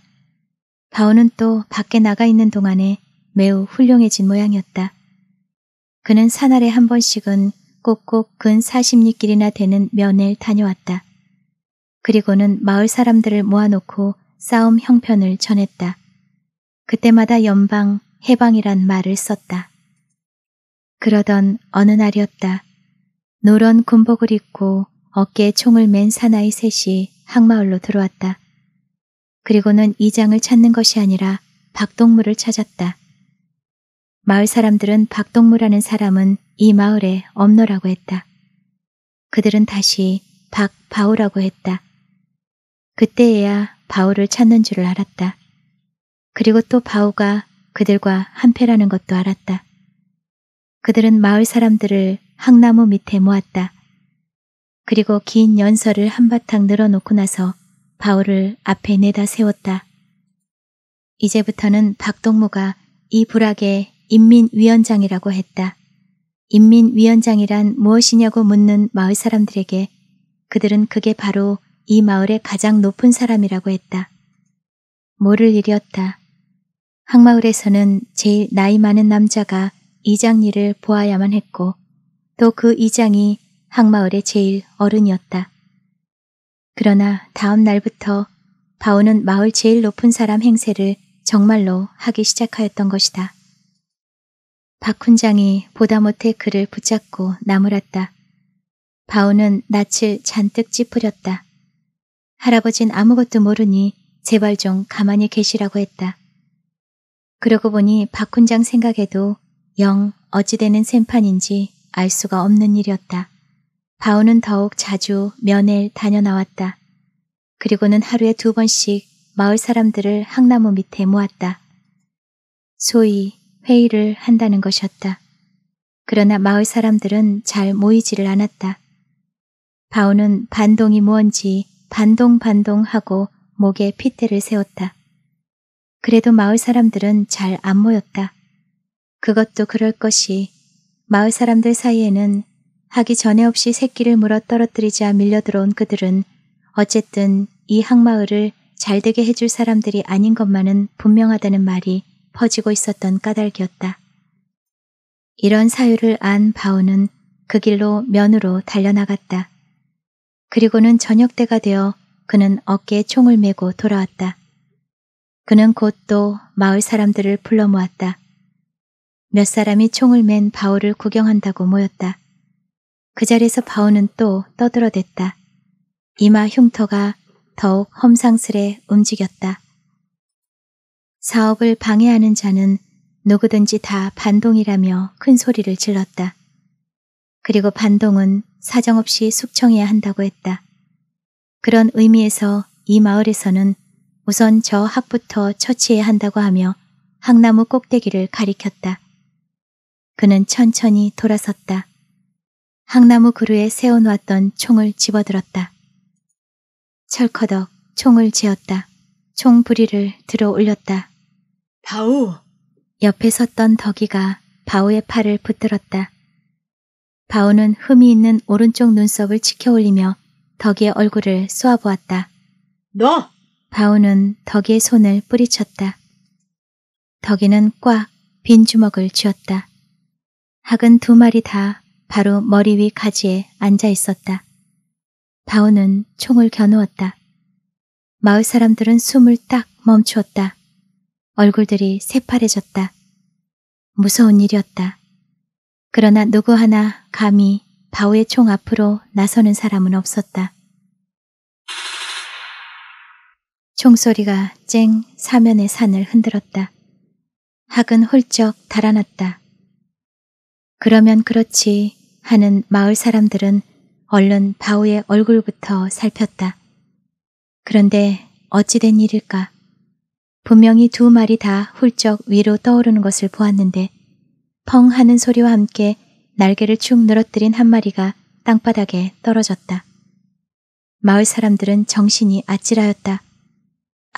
바우는또 밖에 나가 있는 동안에 매우 훌륭해진 모양이었다. 그는 사날에 한 번씩은 꼭꼭 근 40리길이나 되는 면을 다녀왔다. 그리고는 마을 사람들을 모아놓고 싸움 형편을 전했다. 그때마다 연방, 해방이란 말을 썼다. 그러던 어느 날이었다. 노런 군복을 입고 어깨에 총을 맨 사나이 셋이 항마을로 들어왔다. 그리고는 이장을 찾는 것이 아니라 박동무를 찾았다. 마을 사람들은 박동무라는 사람은 이마을에없노라고 했다. 그들은 다시 박바우라고 했다. 그때에야 바우를 찾는 줄을 알았다. 그리고 또바우가 그들과 한패라는 것도 알았다. 그들은 마을 사람들을 항나무 밑에 모았다. 그리고 긴 연설을 한바탕 늘어놓고 나서 바울을 앞에 내다 세웠다. 이제부터는 박동무가 이 불악의 인민위원장이라고 했다. 인민위원장이란 무엇이냐고 묻는 마을 사람들에게 그들은 그게 바로 이 마을의 가장 높은 사람이라고 했다. 모를 일이었다. 항마을에서는 제일 나이 많은 남자가 이장 일을 보아야만 했고 또 그 이장이 항마을의 제일 어른이었다. 그러나 다음 날부터 바오는 마을 제일 높은 사람 행세를 정말로 하기 시작하였던 것이다. 박훈장이 보다 못해 그를 붙잡고 나무랐다. 바오는 낯을 잔뜩 찌푸렸다. 할아버진 아무것도 모르니 제발 좀 가만히 계시라고 했다. 그러고 보니 박 훈장 생각에도 영 어찌되는 셈판인지 알 수가 없는 일이었다. 바오는 더욱 자주 면회 다녀나왔다. 그리고는 하루에 두 번씩 마을 사람들을 항나무 밑에 모았다. 소위 회의를 한다는 것이었다. 그러나 마을 사람들은 잘 모이지를 않았다. 바오는 반동이 뭔지 반동반동하고 목에 핏대를 세웠다. 그래도 마을 사람들은 잘 안 모였다. 그것도 그럴 것이 마을 사람들 사이에는 하기 전에 없이 새끼를 물어 떨어뜨리자 밀려들어온 그들은 어쨌든 이 항마을을 잘 되게 해줄 사람들이 아닌 것만은 분명하다는 말이 퍼지고 있었던 까닭이었다. 이런 사유를 안 바오는 그 길로 면으로 달려나갔다. 그리고는 저녁 때가 되어 그는 어깨에 총을 메고 돌아왔다. 그는 곧 또 마을 사람들을 불러 모았다. 몇 사람이 총을 맨바울을 구경한다고 모였다. 그 자리에서 바울은또 떠들어댔다. 이마 흉터가 더욱 험상스레 움직였다. 사업을 방해하는 자는 누구든지 다 반동이라며 큰 소리를 질렀다. 그리고 반동은 사정없이 숙청해야 한다고 했다. 그런 의미에서 이 마을에서는 우선 저 학부터 처치해야 한다고 하며 항나무 꼭대기를 가리켰다. 그는 천천히 돌아섰다. 항나무 그루에 세워놓았던 총을 집어들었다. 철커덕 총을 재었다. 총 부리를 들어 올렸다. 바우 옆에 섰던 덕이가 바우의 팔을 붙들었다. 바우는 흠이 있는 오른쪽 눈썹을 치켜올리며 덕의 얼굴을 쏘아보았다. 너! 바오는 덕에 손을 뿌리쳤다. 덕이는 꽉 빈 주먹을 쥐었다. 학은 두 마리 다 바로 머리 위 가지에 앉아 있었다. 바오는 총을 겨누었다. 마을 사람들은 숨을 딱 멈추었다. 얼굴들이 새파래졌다. 무서운 일이었다. 그러나 누구 하나 감히 바오의 총 앞으로 나서는 사람은 없었다. 총소리가 쨍 사면의 산을 흔들었다. 학은 훌쩍 달아났다. 그러면 그렇지 하는 마을 사람들은 얼른 바오의 얼굴부터 살폈다. 그런데 어찌된 일일까? 분명히 두 마리 다 훌쩍 위로 떠오르는 것을 보았는데 펑 하는 소리와 함께 날개를 축 늘어뜨린 한 마리가 땅바닥에 떨어졌다. 마을 사람들은 정신이 아찔하였다.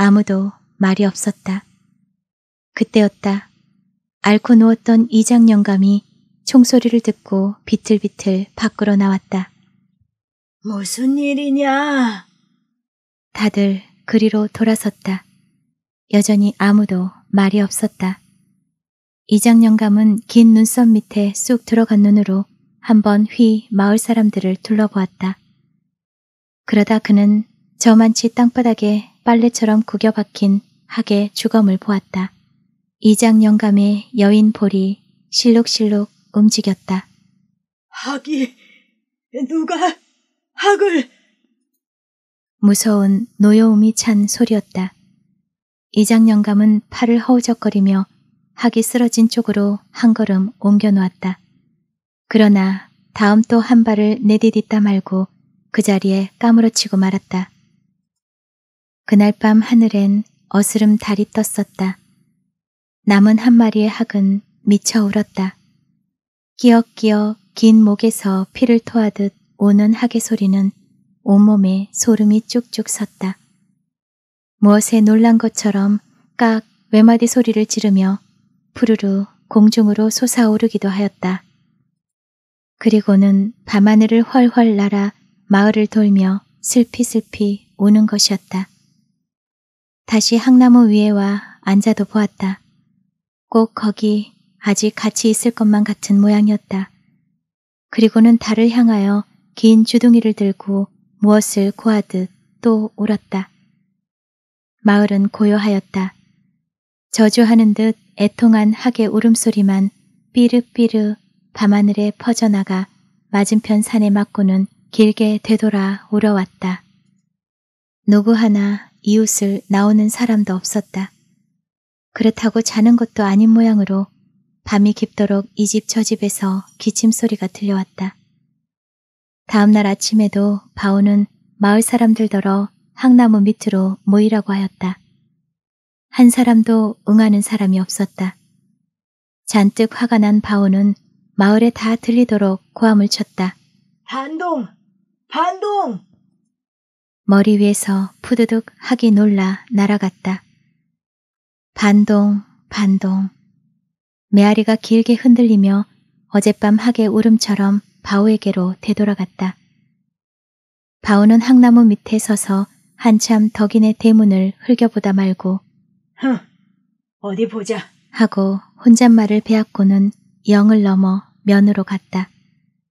아무도 말이 없었다. 그때였다. 앓고 누웠던 이장 영감이 총소리를 듣고 비틀비틀 밖으로 나왔다. 무슨 일이냐? 다들 그리로 돌아섰다. 여전히 아무도 말이 없었다. 이장 영감은 긴 눈썹 밑에 쑥 들어간 눈으로 한번 휘 마을 사람들을 둘러보았다. 그러다 그는 저만치 땅바닥에 빨래처럼 구겨박힌 학의 주검을 보았다. 이장 영감의 여인 볼이 실룩실룩 움직였다. 학이 누가 학을 무서운 노여움이 찬 소리였다. 이장 영감은 팔을 허우적거리며 학이 쓰러진 쪽으로 한 걸음 옮겨 놓았다. 그러나 다음 또 한 발을 내디뎠다 말고 그 자리에 까무러치고 말았다. 그날 밤 하늘엔 어스름 달이 떴었다. 남은 한 마리의 학은 미쳐 울었다. 끼어끼어 긴 목에서 피를 토하듯 오는 학의 소리는 온몸에 소름이 쭉쭉 섰다. 무엇에 놀란 것처럼 깍 외마디 소리를 지르며 푸르르 공중으로 솟아오르기도 하였다. 그리고는 밤하늘을 훨훨 날아 마을을 돌며 슬피슬피 오는 것이었다. 다시 항나무 위에 와 앉아도 보았다. 꼭 거기 아직 같이 있을 것만 같은 모양이었다. 그리고는 달을 향하여 긴 주둥이를 들고 무엇을 구하듯또 울었다. 마을은 고요하였다. 저주하는 듯 애통한 학의 울음소리만 삐르삐르 밤하늘에 퍼져나가 맞은편 산에 맞고는 길게 되돌아 울어왔다. 누구 하나 이웃을 나오는 사람도 없었다. 그렇다고 자는 것도 아닌 모양으로 밤이 깊도록 이 집 저 집에서 기침 소리가 들려왔다. 다음날 아침에도 바오는 마을 사람들더러 항나무 밑으로 모이라고 하였다. 한 사람도 응하는 사람이 없었다. 잔뜩 화가 난 바오는 마을에 다 들리도록 고함을 쳤다. 반동! 반동! 머리 위에서 푸드득 하기 놀라 날아갔다. 반동, 반동. 메아리가 길게 흔들리며 어젯밤 하의 울음처럼 바오에게로 되돌아갔다. 바오는 항나무 밑에 서서 한참 덕인의 대문을 흘겨보다 말고 흥, 어디 보자 하고 혼잣말을 베웠고는 영을 넘어 면으로 갔다.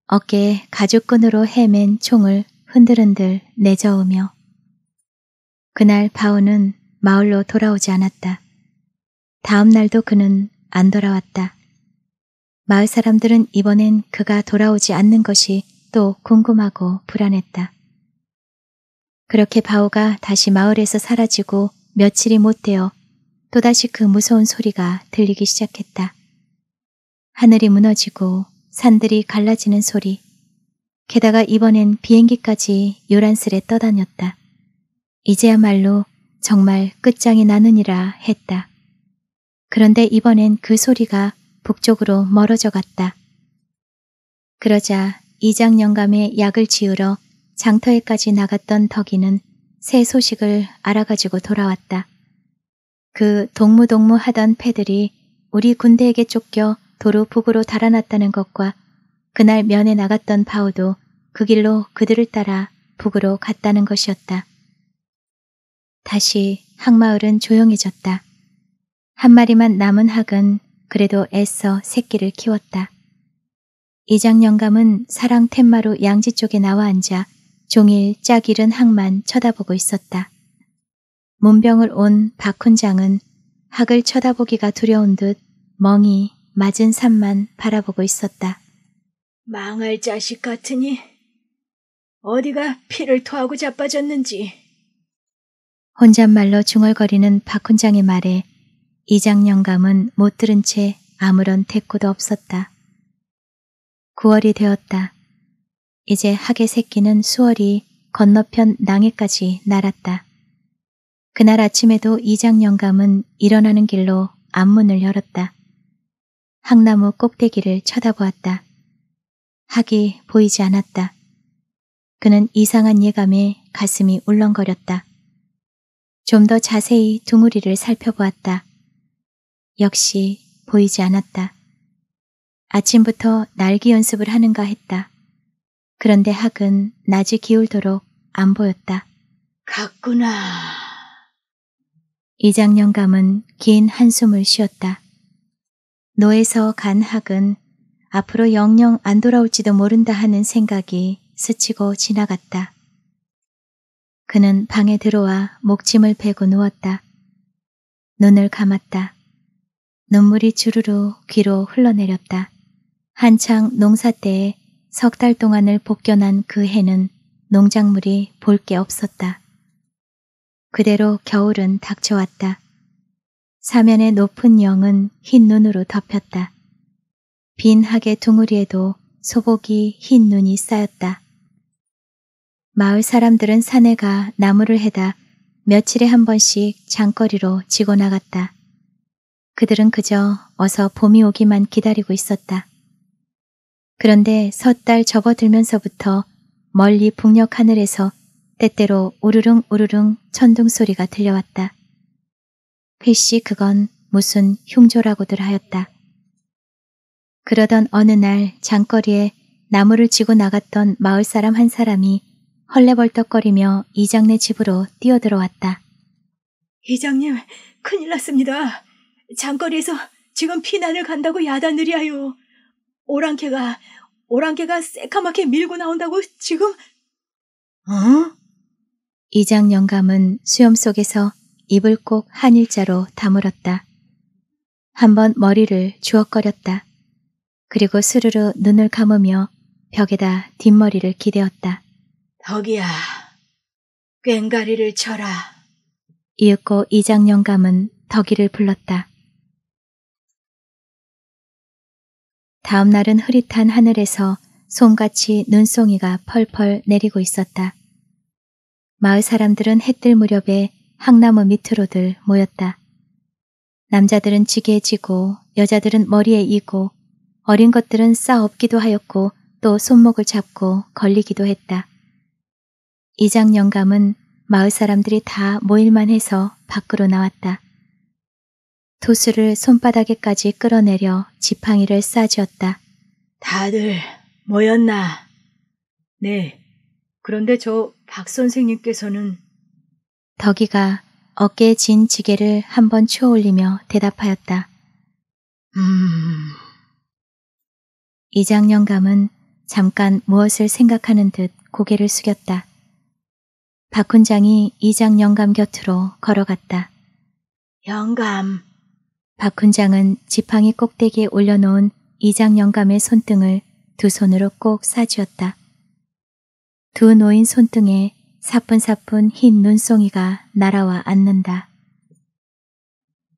어깨에 가죽끈으로 헤맨 총을 흔들흔들 내저으며 그날 바오는 마을로 돌아오지 않았다. 다음 날도 그는 안 돌아왔다. 마을 사람들은 이번엔 그가 돌아오지 않는 것이 또 궁금하고 불안했다. 그렇게 바오가 다시 마을에서 사라지고 며칠이 못 되어 또다시 그 무서운 소리가 들리기 시작했다. 하늘이 무너지고 산들이 갈라지는 소리, 게다가 이번엔 비행기까지 요란스레 떠다녔다. 이제야말로 정말 끝장이 나느니라 했다. 그런데 이번엔 그 소리가 북쪽으로 멀어져 갔다. 그러자 이장 영감의 약을 지우러 장터에까지 나갔던 덕이는 새 소식을 알아가지고 돌아왔다. 그 동무동무 하던 패들이 우리 군대에게 쫓겨 도로 북으로 달아났다는 것과 그날 면에 나갔던 바오도 그 길로 그들을 따라 북으로 갔다는 것이었다. 다시 항마을은 조용해졌다. 한 마리만 남은 학은 그래도 애써 새끼를 키웠다. 이장 영감은 사랑 템마루 양지 쪽에 나와 앉아 종일 짝 잃은 항만 쳐다보고 있었다. 문병을 온 박훈장은 학을 쳐다보기가 두려운 듯 멍이 맞은 산만 바라보고 있었다. 망할 자식 같으니 어디가 피를 토하고 자빠졌는지. 혼잣말로 중얼거리는 박 훈장의 말에 이장 영감은 못 들은 채 아무런 대꾸도 없었다. 9월이 되었다. 이제 하계 새끼는 수월이 건너편 낭에까지 날았다. 그날 아침에도 이장 영감은 일어나는 길로 앞문을 열었다. 항나무 꼭대기를 쳐다보았다. 학이 보이지 않았다. 그는 이상한 예감에 가슴이 울렁거렸다. 좀 더 자세히 둥우리를 살펴보았다. 역시 보이지 않았다. 아침부터 날기 연습을 하는가 했다. 그런데 학은 낮이 기울도록 안 보였다. 갔구나. 이장령감은 긴 한숨을 쉬었다. 노에서 간 학은 앞으로 영영 안 돌아올지도 모른다 하는 생각이 스치고 지나갔다. 그는 방에 들어와 목침을 베고 누웠다. 눈을 감았다. 눈물이 주르르 귀로 흘러내렸다. 한창 농사 때에 석 달 동안을 복견한 그 해는 농작물이 볼 게 없었다. 그대로 겨울은 닥쳐왔다. 사면의 높은 영은 흰 눈으로 덮였다. 빈 하계 둥우리에도 소복이 흰 눈이 쌓였다. 마을 사람들은 사내가 나무를 해다 며칠에 한 번씩 장거리로 지고 나갔다. 그들은 그저 어서 봄이 오기만 기다리고 있었다. 그런데 섣달 접어들면서부터 멀리 북녘 하늘에서 때때로 우르릉 우르릉 천둥 소리가 들려왔다. 회씨 그건 무슨 흉조라고들 하였다. 그러던 어느 날 장거리에 나무를 지고 나갔던 마을 사람 한 사람이 헐레벌떡거리며 이장네 집으로 뛰어들어왔다. 이장님, 큰일 났습니다. 장거리에서 지금 피난을 간다고 야단을이하요 오랑캐가, 오랑캐가 새카맣게 밀고 나온다고 지금... 어? 이장 영감은 수염 속에서 입을 꼭 한일자로 다물었다. 한번 머리를 주걱거렸다. 그리고 스르르 눈을 감으며 벽에다 뒷머리를 기대었다. 덕이야, 꽹가리를 쳐라. 이윽고 이장영감은 덕이를 불렀다. 다음 날은 흐릿한 하늘에서 솜같이 눈송이가 펄펄 내리고 있었다. 마을 사람들은 해뜰 무렵에 항나무 밑으로들 모였다. 남자들은 지게 지고 여자들은 머리에 이고 어린 것들은 싸 업기도 하였고 또 손목을 잡고 걸리기도 했다. 이장 영감은 마을 사람들이 다 모일만 해서 밖으로 나왔다. 도수를 손바닥에까지 끌어내려 지팡이를 싸쥐었다. 다들 모였나? 네. 그런데 저 박 선생님께서는 덕이가 어깨에 진 지게를 한번 쳐올리며 대답하였다. 음... 이장령 감은 잠깐 무엇을 생각하는 듯 고개를 숙였다. 박훈장이 이장 영감 곁으로 걸어갔다. 영감. 박훈장은 지팡이 꼭대기에 올려놓은 이장 영감의 손등을 두 손으로 꼭 싸쥐었다. 두 노인 손등에 사뿐사뿐 흰 눈송이가 날아와 앉는다.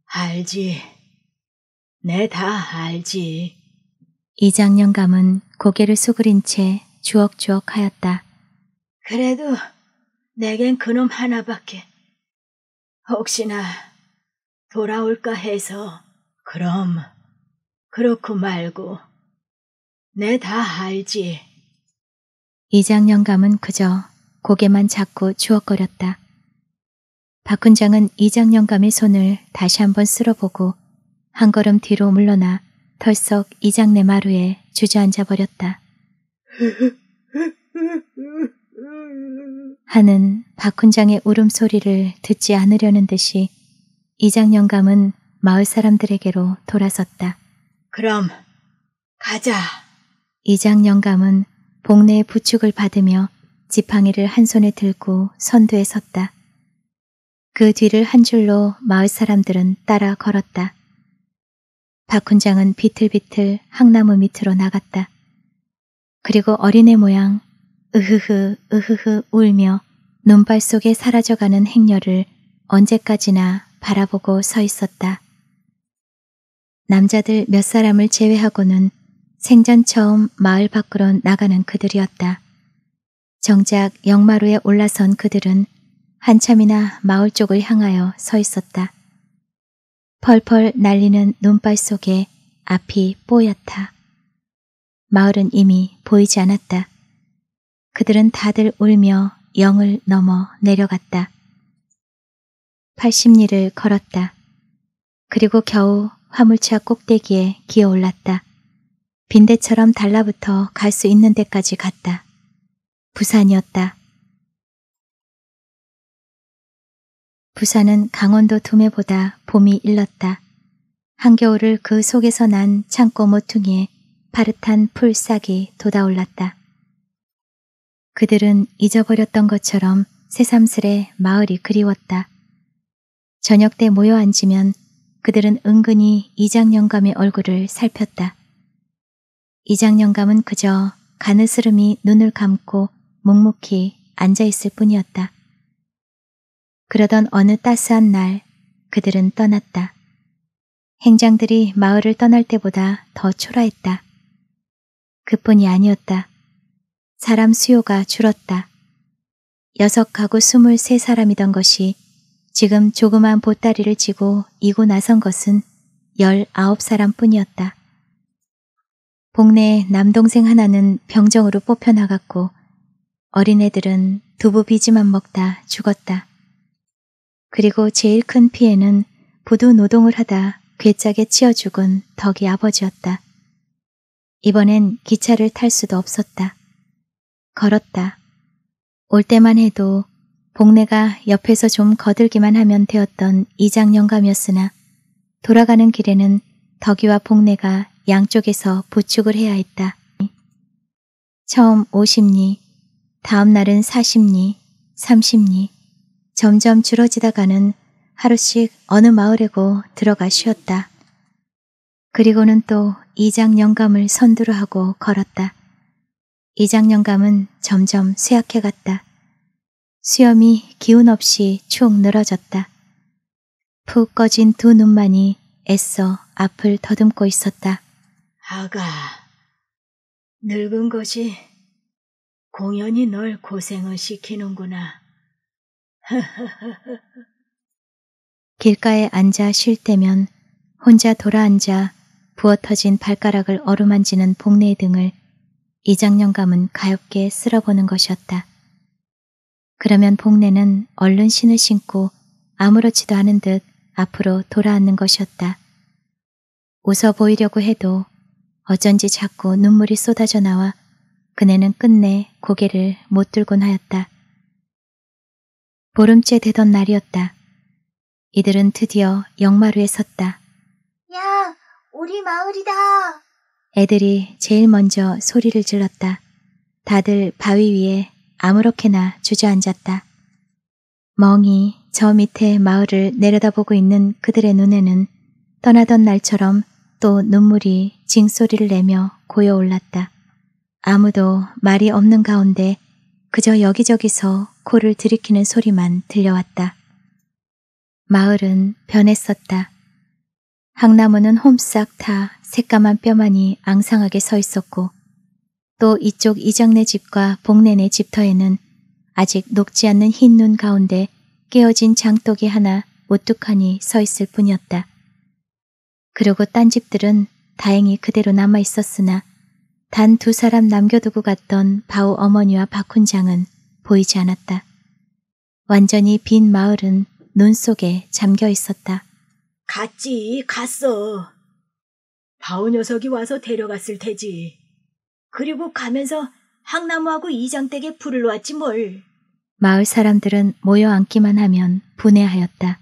알지. 내 다 알지. 이장년감은 고개를 수그린 채주억주억 하였다. 그래도 내겐 그놈 하나밖에. 혹시나 돌아올까 해서 그럼 그렇고 말고 내 다 알지. 이장년감은 그저 고개만 자꾸 주억거렸다 박훈장은 이장년감의 손을 다시 한번 쓸어보고 한 걸음 뒤로 물러나 덜썩 이장내 마루에 주저앉아 버렸다. 하는 박훈장의 울음소리를 듣지 않으려는 듯이 이장 영감은 마을 사람들에게로 돌아섰다. 그럼 가자. 이장 영감은 복내의 부축을 받으며 지팡이를 한 손에 들고 선두에 섰다. 그 뒤를 한 줄로 마을 사람들은 따라 걸었다. 박 훈장은 비틀비틀 항나무 밑으로 나갔다. 그리고 어린애 모양 으흐흐 으흐흐 울며 눈발 속에 사라져가는 행렬을 언제까지나 바라보고 서 있었다. 남자들 몇 사람을 제외하고는 생전 처음 마을 밖으로 나가는 그들이었다. 정작 영마루에 올라선 그들은 한참이나 마을 쪽을 향하여 서 있었다. 펄펄 날리는 눈발 속에 앞이 뽀얗다. 마을은 이미 보이지 않았다. 그들은 다들 울며 영을 넘어 내려갔다. 80리를 걸었다. 그리고 겨우 화물차 꼭대기에 기어 올랐다. 빈대처럼 달라붙어 갈 수 있는 데까지 갔다. 부산이었다. 부산은 강원도 도매보다 봄이 일렀다. 한겨울을 그 속에서 난 창고 모퉁이에 파릇한 풀싹이 돋아올랐다. 그들은 잊어버렸던 것처럼 새삼스레 마을이 그리웠다. 저녁 때 모여 앉으면 그들은 은근히 이장영감의 얼굴을 살폈다. 이장영감은 그저 가느스름이 눈을 감고 묵묵히 앉아있을 뿐이었다. 그러던 어느 따스한 날 그들은 떠났다. 행장들이 마을을 떠날 때보다 더 초라했다. 그뿐이 아니었다. 사람 수요가 줄었다. 여섯 가구 스물세 사람이던 것이 지금 조그만 보따리를 지고 이고 나선 것은 열아홉 사람뿐이었다. 복내 남동생 하나는 병정으로 뽑혀나갔고 어린애들은 두부 비지만 먹다 죽었다. 그리고 제일 큰 피해는 부두 노동을 하다 괴짜게 치어 죽은 덕이 아버지였다. 이번엔 기차를 탈 수도 없었다. 걸었다. 올 때만 해도 복내가 옆에서 좀 거들기만 하면 되었던 이장 영감이었으나 돌아가는 길에는 덕이와 복내가 양쪽에서 부축을 해야 했다. 처음 50리, 다음 날은 40리, 30리, 점점 줄어지다가는 하루씩 어느 마을에고 들어가 쉬었다. 그리고는 또 이장 영감을 선두로 하고 걸었다. 이장 영감은 점점 쇠약해 갔다. 수염이 기운 없이 축 늘어졌다. 푹 꺼진 두 눈만이 애써 앞을 더듬고 있었다. 아가, 늙은 것이 공연히 널 고생을 시키는구나. 길가에 앉아 쉴 때면 혼자 돌아앉아 부어터진 발가락을 어루만지는 복내 등을 이장년감은 가엽게 쓸어보는 것이었다. 그러면 복내는 얼른 신을 신고 아무렇지도 않은 듯 앞으로 돌아앉는 것이었다. 웃어 보이려고 해도 어쩐지 자꾸 눈물이 쏟아져 나와 그네는 끝내 고개를 못 들곤 하였다. 보름째 되던 날이었다. 이들은 드디어 역마루에 섰다. 야, 우리 마을이다. 애들이 제일 먼저 소리를 질렀다. 다들 바위 위에 아무렇게나 주저앉았다. 멍이 저 밑에 마을을 내려다보고 있는 그들의 눈에는 떠나던 날처럼 또 눈물이 징소리를 내며 고여올랐다. 아무도 말이 없는 가운데 그저 여기저기서 코를 들이키는 소리만 들려왔다. 마을은 변했었다. 항나무는 홈싹 다 새까만 뼈만이 앙상하게 서 있었고 또 이쪽 이장네 집과 복내네 집터에는 아직 녹지 않는 흰 눈 가운데 깨어진 장독이 하나 오뚝하니 서 있을 뿐이었다. 그리고 딴 집들은 다행히 그대로 남아 있었으나 단두 사람 남겨두고 갔던 바우 어머니와 박훈장은 보이지 않았다. 완전히 빈 마을은 눈 속에 잠겨 있었다. 갔지, 갔어. 바우 녀석이 와서 데려갔을 테지. 그리고 가면서 항나무하고 이장댁에 불을 놨지 뭘. 마을 사람들은 모여 앉기만 하면 분해하였다.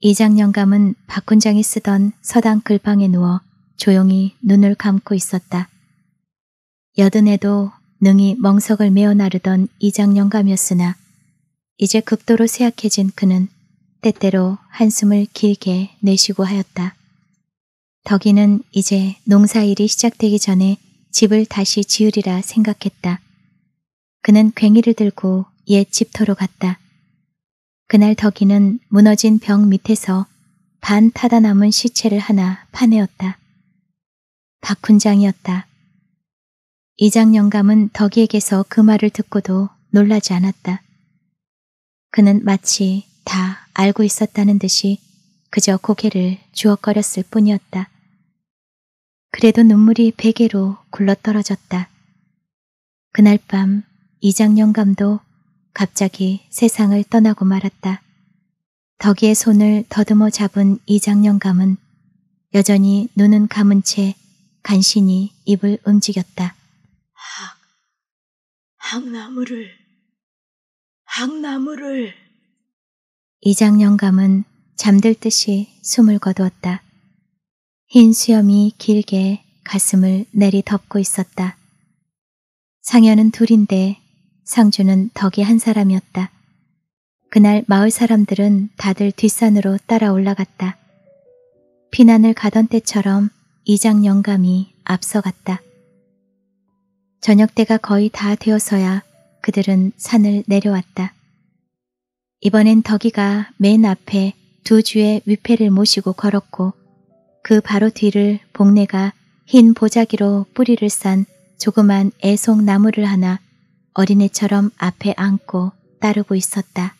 이장 영감은 박훈장이 쓰던 서당 글방에 누워 조용히 눈을 감고 있었다. 여든에도 능히 멍석을 메어 나르던 이장영감이었으나 이제 극도로 쇠약해진 그는 때때로 한숨을 길게 내쉬고 하였다. 덕이는 이제 농사일이 시작되기 전에 집을 다시 지으리라 생각했다. 그는 괭이를 들고 옛 집터로 갔다. 그날 덕이는 무너진 병 밑에서 반 타다 남은 시체를 하나 파내었다. 박훈장이었다. 이장 영감은 덕이에게서 그 말을 듣고도 놀라지 않았다. 그는 마치 다 알고 있었다는 듯이 그저 고개를 주워거렸을 뿐이었다. 그래도 눈물이 베개로 굴러떨어졌다. 그날 밤 이장 영감도 갑자기 세상을 떠나고 말았다. 덕이의 손을 더듬어 잡은 이장 영감은 여전히 눈은 감은 채 간신히 입을 움직였다. 항나무를, 항나무를. 이장영감은 잠들 듯이 숨을 거두었다. 흰 수염이 길게 가슴을 내리덮고 있었다. 상현은 둘인데 상주는 덕이 한 사람이었다. 그날 마을 사람들은 다들 뒷산으로 따라 올라갔다. 피난을 가던 때처럼 이장 영감이 앞서갔다. 저녁 때가 거의 다 되어서야 그들은 산을 내려왔다. 이번엔 덕이가 맨 앞에 두 주의 위패를 모시고 걸었고 그 바로 뒤를 복내가 흰 보자기로 뿌리를 싼 조그만 애송 나무를 하나 어린애처럼 앞에 안고 따르고 있었다.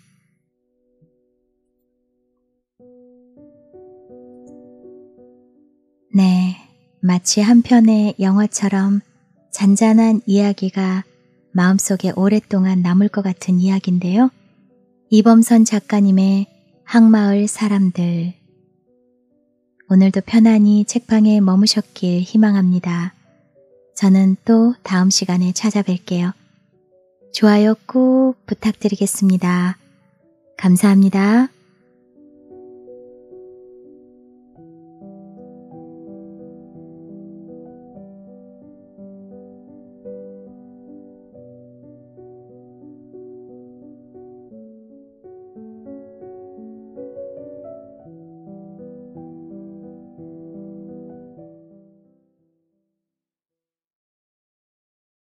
네, 마치 한편의 영화처럼 잔잔한 이야기가 마음속에 오랫동안 남을 것 같은 이야기인데요. 이범선 작가님의 항마을 사람들 오늘도 편안히 책방에 머무셨길 희망합니다. 저는 또 다음 시간에 찾아뵐게요. 좋아요 꾹 부탁드리겠습니다. 감사합니다.